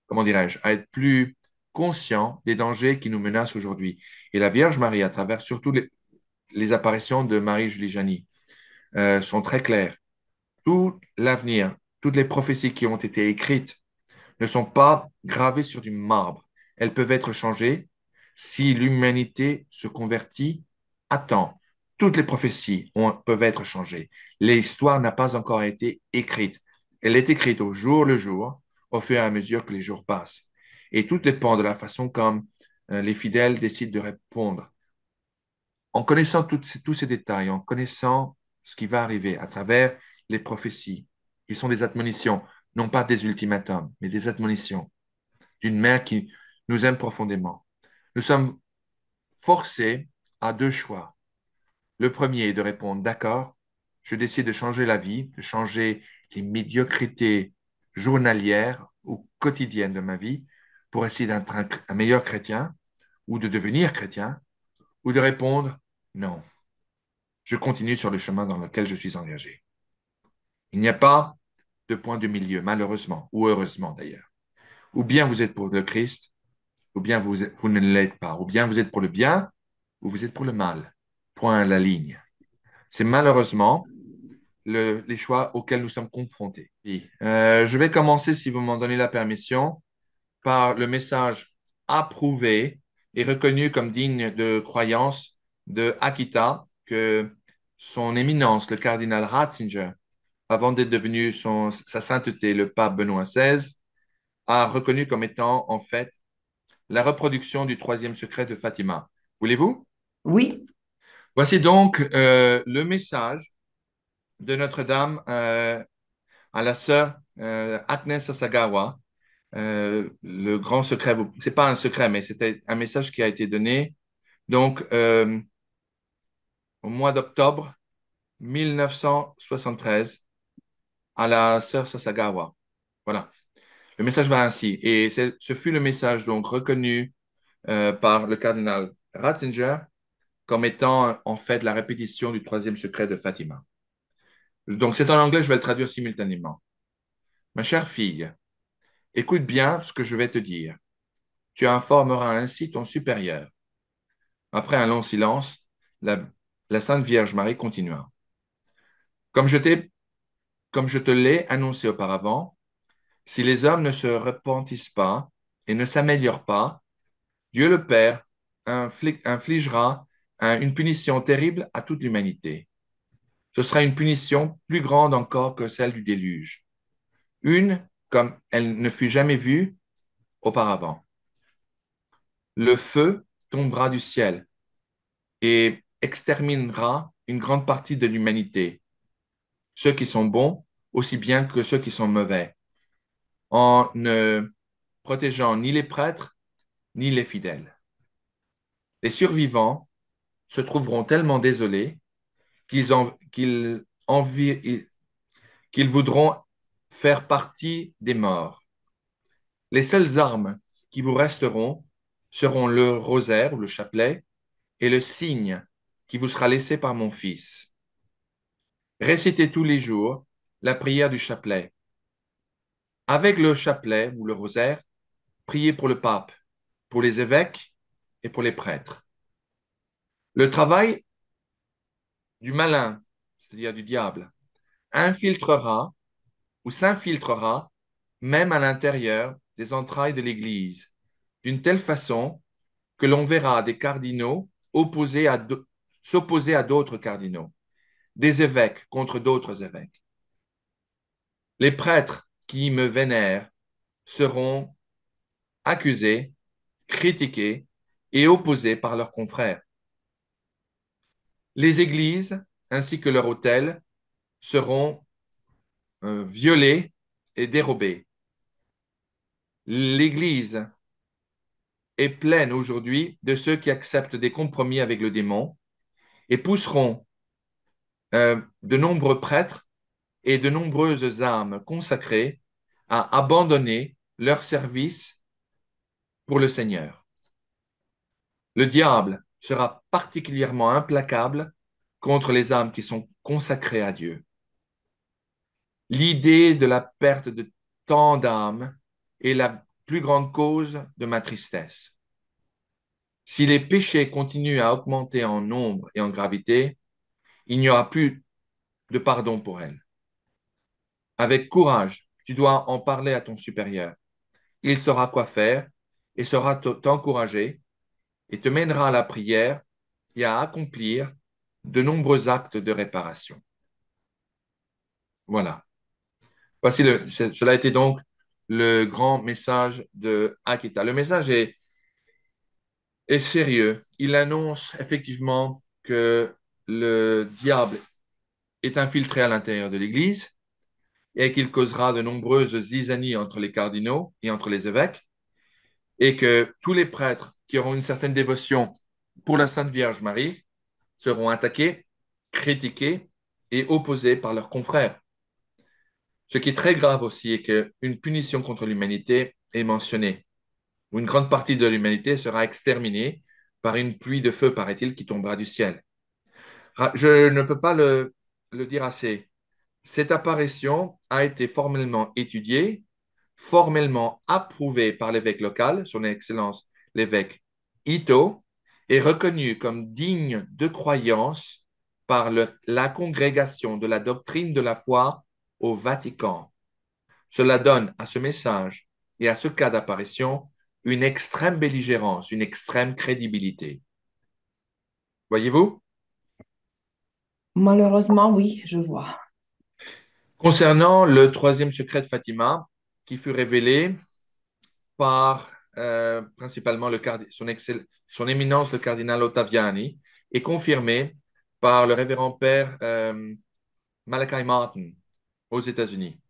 comment dirais-je, à être plus conscient des dangers qui nous menacent aujourd'hui. Et la Vierge Marie, à travers surtout les, apparitions de Marie-Julie Jani, euh, sont très claires. Tout l'avenir, toutes les prophéties qui ont été écrites ne sont pas gravées sur du marbre. Elles peuvent être changées si l'humanité se convertit à temps. Toutes les prophéties peuvent être changées. L'histoire n'a pas encore été écrite. Elle est écrite au jour le jour, au fur et à mesure que les jours passent. Et tout dépend de la façon comme euh, les fidèles décident de répondre. En connaissant tous ces détails, en connaissant ce qui va arriver à travers les prophéties, qui sont des admonitions, non pas des ultimatums, mais des admonitions d'une mère qui nous aime profondément. Nous sommes forcés à deux choix. Le premier est de répondre, d'accord, je décide de changer la vie, de changer les médiocrités journalières ou quotidiennes de ma vie pour essayer d'être un, meilleur chrétien ou de devenir chrétien, ou de répondre, non, je continue sur le chemin dans lequel je suis engagé. Il n'y a pas de point de milieu, malheureusement, ou heureusement d'ailleurs. Ou bien vous êtes pour le Christ, ou bien vous, ne l'êtes pas, ou bien vous êtes pour le bien, ou vous êtes pour le mal. Point la ligne. C'est malheureusement les choix auxquels nous sommes confrontés. Euh, je vais commencer, si vous m'en donnez la permission, par le message approuvé et reconnu comme digne de croyance de Akita que son éminence, le cardinal Ratzinger, avant d'être devenu son, sa sainteté, le pape Benoît XVI a reconnu comme étant en fait la reproduction du troisième secret de Fatima. Voulez-vous Oui. Voici donc euh, le message de Notre-Dame euh, à la sœur euh, Asagawa. Euh, le grand secret, c'est pas un secret, mais c'était un message qui a été donné donc au mois d'octobre 1973 à la sœur Sasagawa. Voilà. Le message va ainsi. Et ce fut le message donc reconnu euh, par le cardinal Ratzinger comme étant en fait la répétition du troisième secret de Fatima. Donc c'est en anglais, je vais le traduire simultanément. Ma chère fille, écoute bien ce que je vais te dire. Tu informeras ainsi ton supérieur. Après un long silence, la, la Sainte Vierge Marie continua. Comme je t'ai comme je te l'ai annoncé auparavant, si les hommes ne se repentissent pas et ne s'améliorent pas, Dieu le Père infligera une punition terrible à toute l'humanité. Ce sera une punition plus grande encore que celle du déluge, une comme elle ne fut jamais vue auparavant. Le feu tombera du ciel et exterminera une grande partie de l'humanité, ceux qui sont bons aussi bien que ceux qui sont mauvais, en ne protégeant ni les prêtres ni les fidèles. Les survivants se trouveront tellement désolés qu'ils qu'ils voudront faire partie des morts. Les seules armes qui vous resteront seront le rosaire ou le chapelet et le signe qui vous sera laissé par mon Fils. Récitez tous les jours la prière du chapelet. Avec le chapelet ou le rosaire, priez pour le pape, pour les évêques et pour les prêtres. Le travail du malin, c'est-à-dire du diable, infiltrera ou s'infiltrera même à l'intérieur des entrailles de l'Église, d'une telle façon que l'on verra des cardinaux s'opposer à d'autres cardinaux, des évêques contre d'autres évêques, les prêtres qui me vénèrent seront accusés, critiqués et opposés par leurs confrères. Les églises ainsi que leur hôtel seront euh, violés et dérobés. L'église est pleine aujourd'hui de ceux qui acceptent des compromis avec le démon et pousseront euh, de nombreux prêtres et de nombreuses âmes consacrées à abandonner leur service pour le Seigneur. Le diable sera particulièrement implacable contre les âmes qui sont consacrées à Dieu. L'idée de la perte de tant d'âmes est la plus grande cause de ma tristesse. Si les péchés continuent à augmenter en nombre et en gravité, il n'y aura plus de pardon pour elles. Avec courage, tu dois en parler à ton supérieur. Il saura quoi faire et saura t'encourager et te mènera à la prière et à accomplir de nombreux actes de réparation. Voilà. Voici le, cela était donc le grand message de Akita. Le message est, est sérieux. Il annonce effectivement que le diable est infiltré à l'intérieur de l'Église et qu'il causera de nombreuses zizanies entre les cardinaux et entre les évêques, et que tous les prêtres qui auront une certaine dévotion pour la Sainte Vierge Marie seront attaqués, critiqués et opposés par leurs confrères. Ce qui est très grave aussi est qu'une punition contre l'humanité est mentionnée. où Une grande partie de l'humanité sera exterminée par une pluie de feu, paraît-il, qui tombera du ciel. Je ne peux pas le dire assez. Cette apparition a été formellement étudiée, formellement approuvée par l'évêque local, son Excellence l'évêque Ito, et reconnue comme digne de croyance par la congrégation de la doctrine de la foi au Vatican. Cela donne à ce message et à ce cas d'apparition une extrême belligérance, une extrême crédibilité. Voyez-vous Malheureusement, oui, je vois. Concernant le troisième secret de Fatima, qui fut révélé par euh, principalement le son, son, éminence le cardinal Ottaviani et confirmé par le révérend père euh, Malachi Martin aux États-Unis.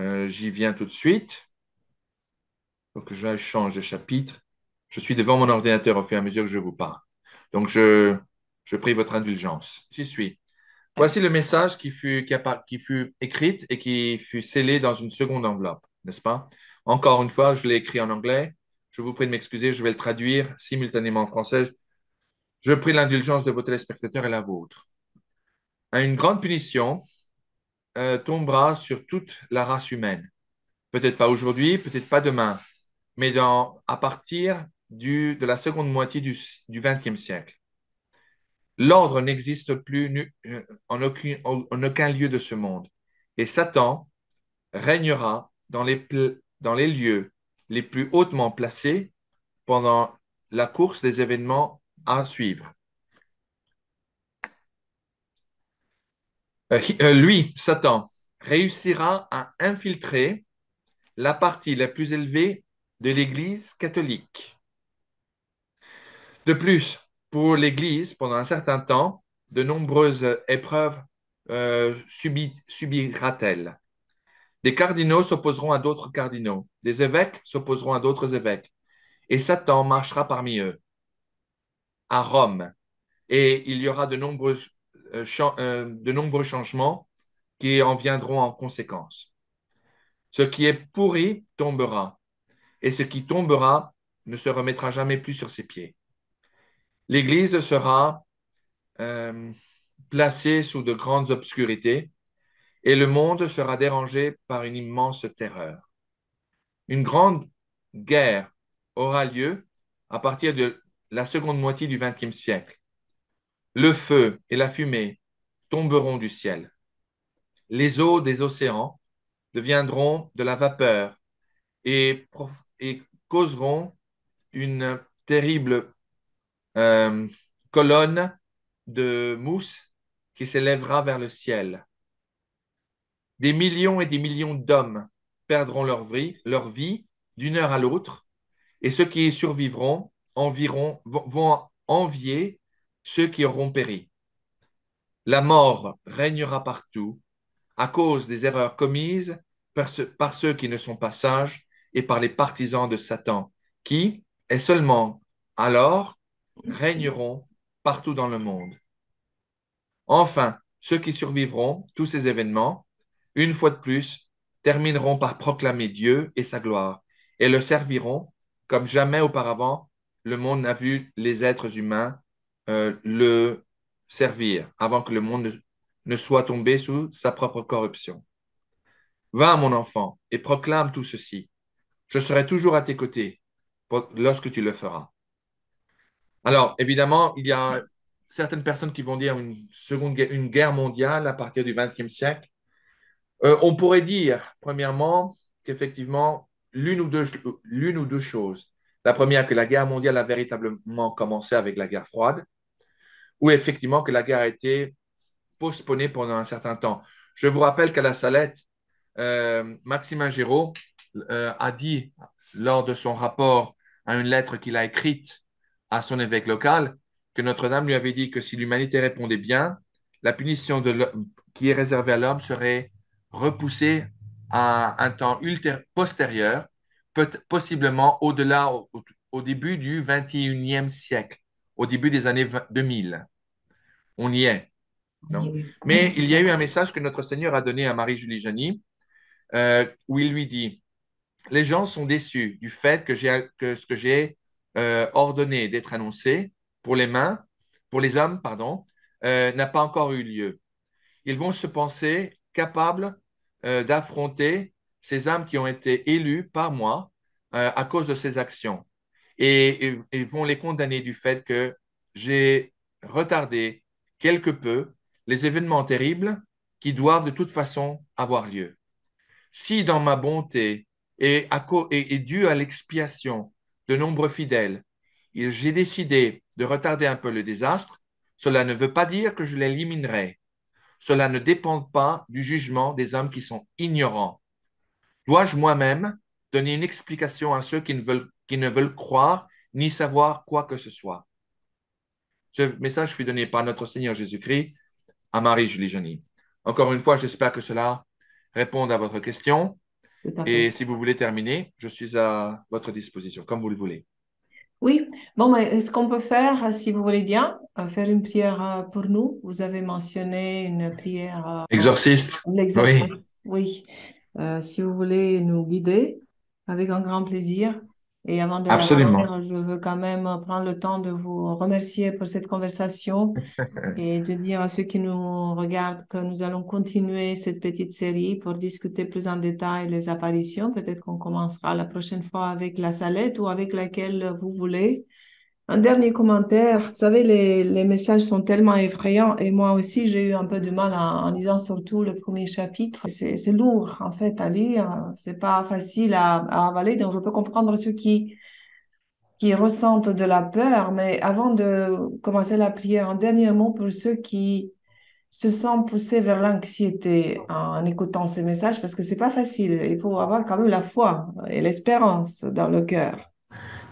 Euh, j'y viens tout de suite. Donc, je change de chapitre. Je suis devant mon ordinateur au fur et à mesure que je vous parle. Donc, je, je prie votre indulgence. J'y suis. Voici le message qui fut, écrit et qui fut scellé dans une seconde enveloppe, n'est-ce pas? Encore une fois, je l'ai écrit en anglais. Je vous prie de m'excuser, je vais le traduire simultanément en français. Je prie l'indulgence de vos téléspectateurs et la vôtre. Une grande punition euh, tombera sur toute la race humaine. Peut-être pas aujourd'hui, peut-être pas demain, mais à partir de la seconde moitié du XXe siècle. L'ordre n'existe plus euh, en aucun, lieu de ce monde. Et Satan régnera dans les, lieux les plus hautement placés pendant la course des événements à suivre. Euh, euh, lui, Satan, réussira à infiltrer la partie la plus élevée de l'Église catholique. De plus, pour l'Église, pendant un certain temps, de nombreuses épreuves euh, subira-t-elle. Des cardinaux s'opposeront à d'autres cardinaux, des évêques s'opposeront à d'autres évêques, et Satan marchera parmi eux à Rome. Et il y aura de nombreux, euh, euh, de nombreux changements qui en viendront en conséquence. Ce qui est pourri tombera, et ce qui tombera ne se remettra jamais plus sur ses pieds l'Église sera euh, placée sous de grandes obscurités et le monde sera dérangé par une immense terreur. Une grande guerre aura lieu à partir de la seconde moitié du XXe siècle. Le feu et la fumée tomberont du ciel. Les eaux des océans deviendront de la vapeur et, et causeront une terrible euh, colonne de mousse qui s'élèvera vers le ciel. Des millions et des millions d'hommes perdront leur vie, leur vie d'une heure à l'autre, et ceux qui survivront environ, vont envier ceux qui auront péri. La mort régnera partout à cause des erreurs commises par ceux qui ne sont pas sages et par les partisans de Satan, qui est seulement alors régneront partout dans le monde. Enfin, ceux qui survivront tous ces événements, une fois de plus, termineront par proclamer Dieu et sa gloire et le serviront comme jamais auparavant le monde n'a vu les êtres humains euh, le servir avant que le monde ne soit tombé sous sa propre corruption. Va, mon enfant, et proclame tout ceci. Je serai toujours à tes côtés lorsque tu le feras. Alors, évidemment, il y a certaines personnes qui vont dire une, seconde guerre, une guerre mondiale à partir du XXe siècle. Euh, on pourrait dire, premièrement, qu'effectivement, l'une ou, deux, ou deux choses. La première, que la guerre mondiale a véritablement commencé avec la guerre froide, ou effectivement que la guerre a été postponée pendant un certain temps. Je vous rappelle qu'à la Salette, euh, Maximin Giraud euh, a dit lors de son rapport à une lettre qu'il a écrite à son évêque local que Notre-Dame lui avait dit que si l'humanité répondait bien, la punition de qui est réservée à l'homme serait repoussée à un temps postérieur, possiblement au-delà, au, début du 21e siècle, au début des années 2000. On y est. Mais il y a eu un message que notre Seigneur a donné à Marie-Julie Janie, euh, où il lui dit, les gens sont déçus du fait que, que ce que j'ai euh, ordonné d'être annoncé pour les mains, pour les hommes, pardon, euh, n'a pas encore eu lieu. Ils vont se penser capables euh, d'affronter ces âmes qui ont été élues par moi à cause de ces actions et ils vont les condamner du fait que j'ai retardé quelque peu les événements terribles qui doivent de toute façon avoir lieu. Si dans ma bonté et, à et, et dû à l'expiation de nombreux fidèles. J'ai décidé de retarder un peu le désastre. Cela ne veut pas dire que je l'éliminerai. Cela ne dépend pas du jugement des hommes qui sont ignorants. Dois-je moi-même donner une explication à ceux qui ne, veulent, qui ne veulent croire ni savoir quoi que ce soit Ce message fut donné par notre Seigneur Jésus-Christ à Marie-Julie jenny Encore une fois, j'espère que cela répond à votre question. Et si vous voulez terminer, je suis à votre disposition, comme vous le voulez. Oui, bon, mais est ce qu'on peut faire, si vous voulez bien, euh, faire une prière euh, pour nous. Vous avez mentionné une prière. Euh, exorciste. Oui. oui. si vous voulez nous guider, avec un grand plaisir. Et avant de je veux quand même prendre le temps de vous remercier pour cette conversation et de dire à ceux qui nous regardent que nous allons continuer cette petite série pour discuter plus en détail les apparitions. Peut-être qu'on commencera la prochaine fois avec la salette ou avec laquelle vous voulez. Un dernier commentaire. Vous savez, les, messages sont tellement effrayants et moi aussi, j'ai eu un peu de mal en, lisant surtout le premier chapitre. C'est lourd, en fait, à lire. C'est pas facile à, avaler. Donc, je peux comprendre ceux qui, qui ressentent de la peur. Mais avant de commencer la prière, un dernier mot pour ceux qui se sentent poussés vers l'anxiété en, en écoutant ces messages parce que c'est pas facile. Il faut avoir quand même la foi et l'espérance dans le cœur.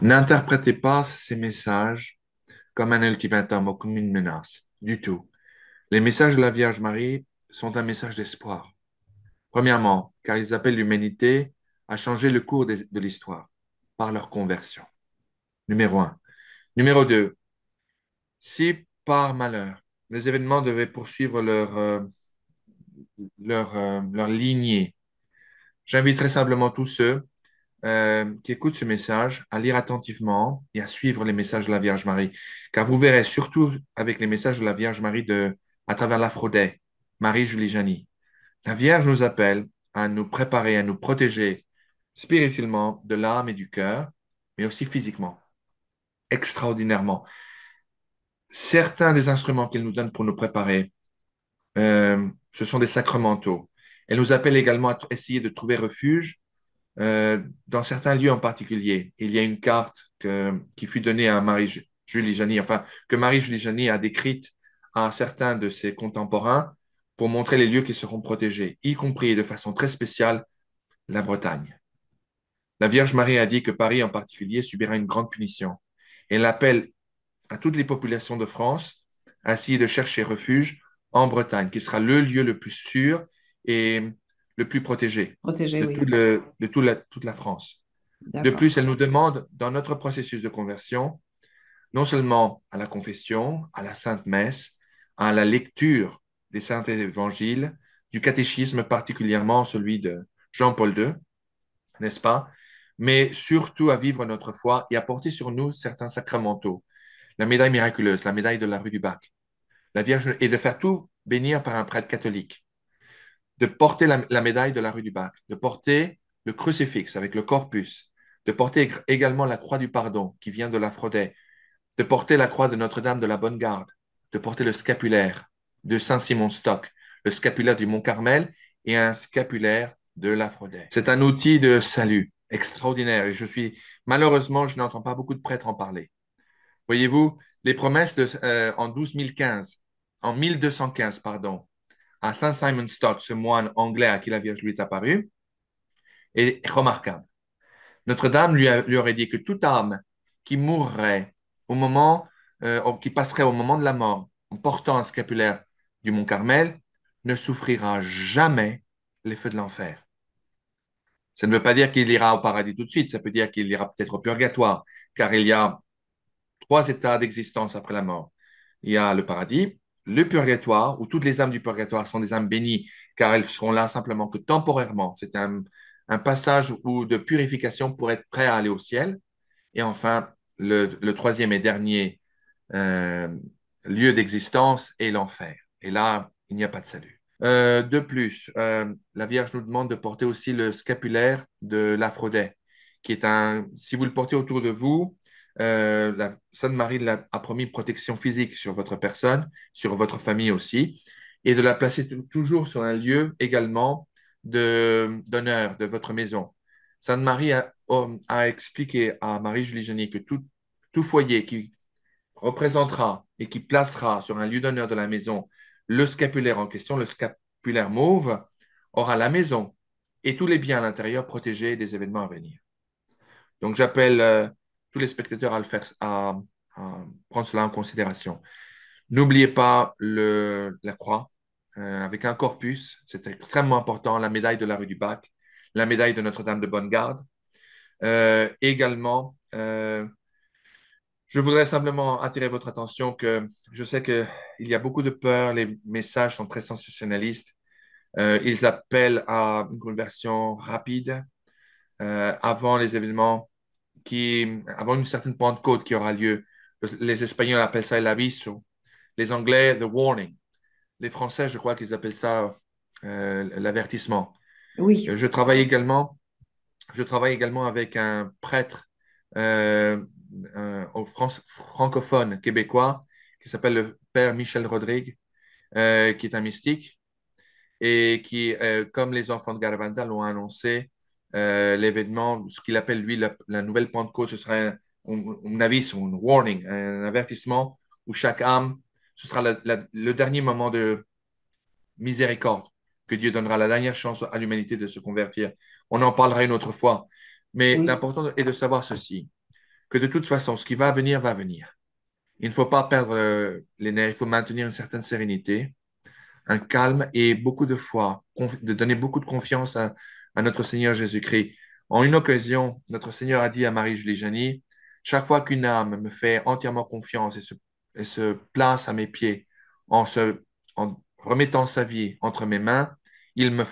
N'interprétez pas ces messages comme un ultimatum ou comme une menace, du tout. Les messages de la Vierge Marie sont un message d'espoir. Premièrement, car ils appellent l'humanité à changer le cours de, l'histoire par leur conversion. Numéro un. Numéro deux, si par malheur les événements devaient poursuivre leur, euh, leur, euh, leur lignée, j'inviterai simplement tous ceux euh, qui écoute ce message à lire attentivement et à suivre les messages de la Vierge Marie. Car vous verrez surtout avec les messages de la Vierge Marie de, à travers l'Aphrodée, Marie-Julie Jani. La Vierge nous appelle à nous préparer, à nous protéger spirituellement de l'âme et du cœur, mais aussi physiquement, extraordinairement. Certains des instruments qu'elle nous donne pour nous préparer, euh, ce sont des sacramentaux. Elle nous appelle également à essayer de trouver refuge euh, dans certains lieux en particulier, il y a une carte qui fut donnée à Marie-Julie Jani, enfin, que Marie-Julie jani a décrite à certains de ses contemporains pour montrer les lieux qui seront protégés, y compris de façon très spéciale la Bretagne. La Vierge Marie a dit que Paris en particulier subira une grande punition. Elle appelle à toutes les populations de France ainsi de chercher refuge en Bretagne, qui sera le lieu le plus sûr et le plus protégé, de, toute la France. De plus, elle nous demande, dans notre processus de conversion, non seulement à la confession, à la Sainte Messe, à la lecture des Saints Évangiles, du catéchisme, particulièrement celui de Jean-Paul II, n'est-ce pas, mais surtout à vivre notre foi et à porter sur nous certains sacramentaux, la médaille miraculeuse, la médaille de la rue du Bac, la Vierge, et de faire tout bénir par un prêtre catholique, de porter la, médaille de la rue du Bac, de porter le crucifix avec le corpus, de porter également la croix du pardon qui vient de la de porter la croix de Notre-Dame de la Bonne Garde, de porter le scapulaire de Saint-Simon-Stock, le scapulaire du Mont-Carmel et un scapulaire de la C'est un outil de salut extraordinaire et je suis malheureusement, je n'entends pas beaucoup de prêtres en parler. Voyez-vous, les promesses de, euh, en 1215, en 1215, pardon, à Saint Simon stock ce moine anglais à qui la Vierge lui est apparue, est remarquable. Notre-Dame lui, aurait dit que toute âme qui mourrait au moment, euh, qui passerait au moment de la mort en portant un scapulaire du Mont Carmel, ne souffrira jamais les feux de l'enfer. Ça ne veut pas dire qu'il ira au paradis tout de suite, ça peut dire qu'il ira peut-être au purgatoire, car il y a trois états d'existence après la mort. Il y a le paradis, le purgatoire, où toutes les âmes du purgatoire sont des âmes bénies, car elles seront là simplement que temporairement. C'est un, passage ou de purification pour être prêt à aller au ciel. Et enfin, le, troisième et dernier euh, lieu d'existence est l'enfer. Et là, il n'y a pas de salut. Euh, de plus, euh, la Vierge nous demande de porter aussi le scapulaire de l'Aphrodite, qui est un, si vous le portez autour de vous, euh, la Sainte Marie a promis protection physique sur votre personne, sur votre famille aussi, et de la placer toujours sur un lieu également d'honneur de, votre maison. Sainte Marie a, expliqué à Marie-Julie Jeannie que tout, foyer qui représentera et qui placera sur un lieu d'honneur de la maison le scapulaire en question, le scapulaire mauve, aura la maison et tous les biens à l'intérieur protégés des événements à venir. Donc j'appelle euh, tous les spectateurs à, le faire, à, prendre cela en considération. N'oubliez pas le, la croix euh, avec un corpus, c'est extrêmement important, la médaille de la rue du Bac, la médaille de Notre-Dame de Bonne-Garde. Euh, également, euh, je voudrais simplement attirer votre attention que je sais qu'il y a beaucoup de peur, les messages sont très sensationnalistes. ils appellent à une conversion rapide avant les événements, qui, avant une certaine Pentecôte qui aura lieu. Les Espagnols appellent ça el Les Anglais, the warning. Les Français, je crois qu'ils appellent ça euh, l'avertissement. Oui. Euh, je travaille également, je travaille également avec un prêtre euh, francophone québécois qui s'appelle le père Michel Rodrigue, euh, qui est un mystique et qui, comme les enfants de Garabandal l'ont annoncé, euh, l'événement, ce qu'il appelle lui la, nouvelle Pentecôte, ce sera, un, avis, un warning, un avertissement où chaque âme, ce sera le dernier moment de miséricorde que Dieu donnera, la dernière chance à l'humanité de se convertir. On en parlera une autre fois. Mais l'important est de savoir ceci, que de toute façon, ce qui va venir, va venir. Il ne faut pas perdre euh, les nerfs, il faut maintenir une certaine sérénité, un calme et beaucoup de foi, de donner beaucoup de confiance à, à notre Seigneur Jésus-Christ. En une occasion, notre Seigneur a dit à Marie-Julie Jani :« chaque fois qu'une âme me fait entièrement confiance et se, place à mes pieds en, se, remettant sa vie entre mes mains,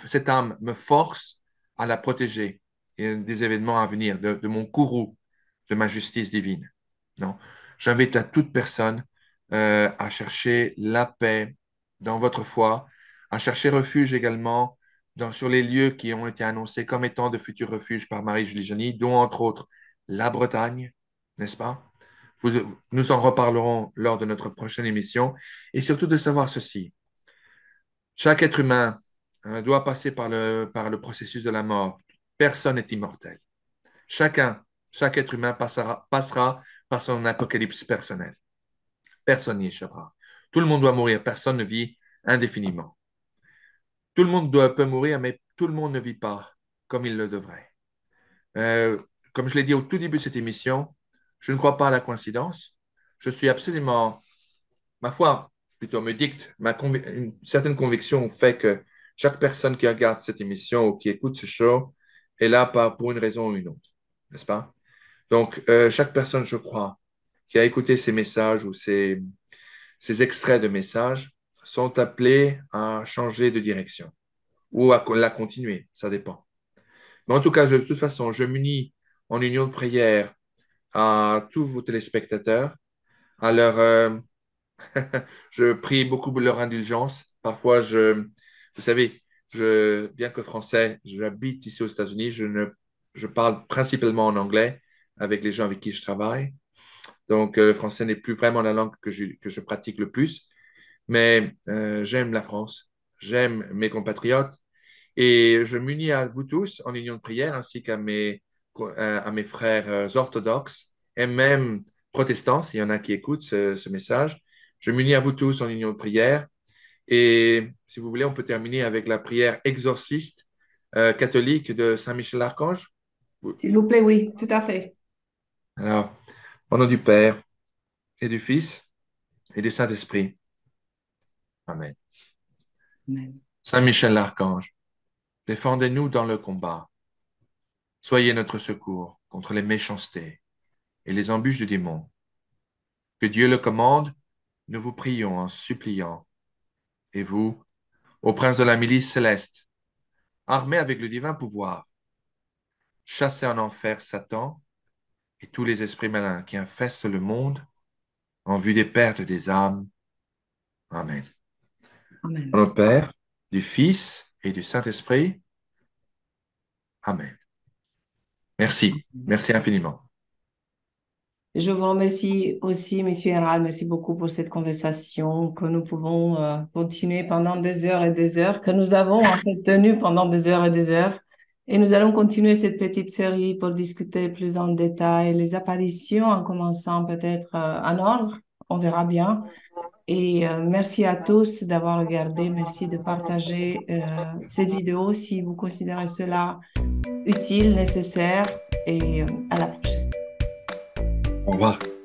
cette âme me force à la protéger des événements à venir, de, mon courroux, de ma justice divine. Non, j'invite à toute personne euh, à chercher la paix dans votre foi, à chercher refuge également sur les lieux qui ont été annoncés comme étant de futurs refuges par Marie-Julie Jenny, dont entre autres la Bretagne, n'est-ce pas Nous en reparlerons lors de notre prochaine émission. Et surtout de savoir ceci. Chaque être humain hein, doit passer par le, par le processus de la mort. Personne n'est immortel. Chacun, chaque être humain passera, passera par son apocalypse personnel. Personne n'y échappera. Tout le monde doit mourir. Personne ne vit indéfiniment. Tout le monde doit, peut mourir, mais tout le monde ne vit pas comme il le devrait. Euh, comme je l'ai dit au tout début de cette émission, je ne crois pas à la coïncidence. Je suis absolument, ma foi plutôt me dicte, ma une certaine conviction au fait que chaque personne qui regarde cette émission ou qui écoute ce show est là pour une raison ou une autre, n'est-ce pas? Donc, euh, chaque personne, je crois, qui a écouté ces messages ou ces extraits de messages sont appelés à changer de direction ou à la continuer, ça dépend. Mais en tout cas, de toute façon, je m'unis en union de prière à tous vos téléspectateurs, Alors, euh, je prie beaucoup pour leur indulgence. Parfois, je, vous savez, je, bien que français, j'habite ici aux États-Unis, je, parle principalement en anglais avec les gens avec qui je travaille. Donc, euh, le français n'est plus vraiment la langue que que je pratique le plus. Mais euh, j'aime la France, j'aime mes compatriotes et je m'unis à vous tous en union de prière ainsi qu'à mes, à mes frères euh, orthodoxes et même protestants, s'il y en a qui écoutent ce, message. Je m'unis à vous tous en union de prière et si vous voulez, on peut terminer avec la prière exorciste euh, catholique de Saint-Michel-Archange. S'il vous plaît, oui, tout à fait. Alors, au nom du Père et du Fils et du Saint-Esprit. Amen. Saint Michel l'Archange, défendez-nous dans le combat. Soyez notre secours contre les méchancetés et les embûches du démon. Que Dieu le commande, nous vous prions en suppliant. Et vous, au prince de la milice céleste, armé avec le divin pouvoir, chassez en enfer Satan et tous les esprits malins qui infestent le monde en vue des pertes des âmes. Amen. Amen. Père, du Fils et du Saint-Esprit. Amen. Merci. Merci infiniment. Je vous remercie aussi, Monsieur Général. Merci beaucoup pour cette conversation que nous pouvons euh, continuer pendant des heures et des heures, que nous avons en tenue pendant des heures et des heures. Et nous allons continuer cette petite série pour discuter plus en détail les apparitions en commençant peut-être euh, en ordre on verra bien. Et euh, merci à tous d'avoir regardé. Merci de partager euh, cette vidéo si vous considérez cela utile, nécessaire. Et euh, à la prochaine. Au revoir.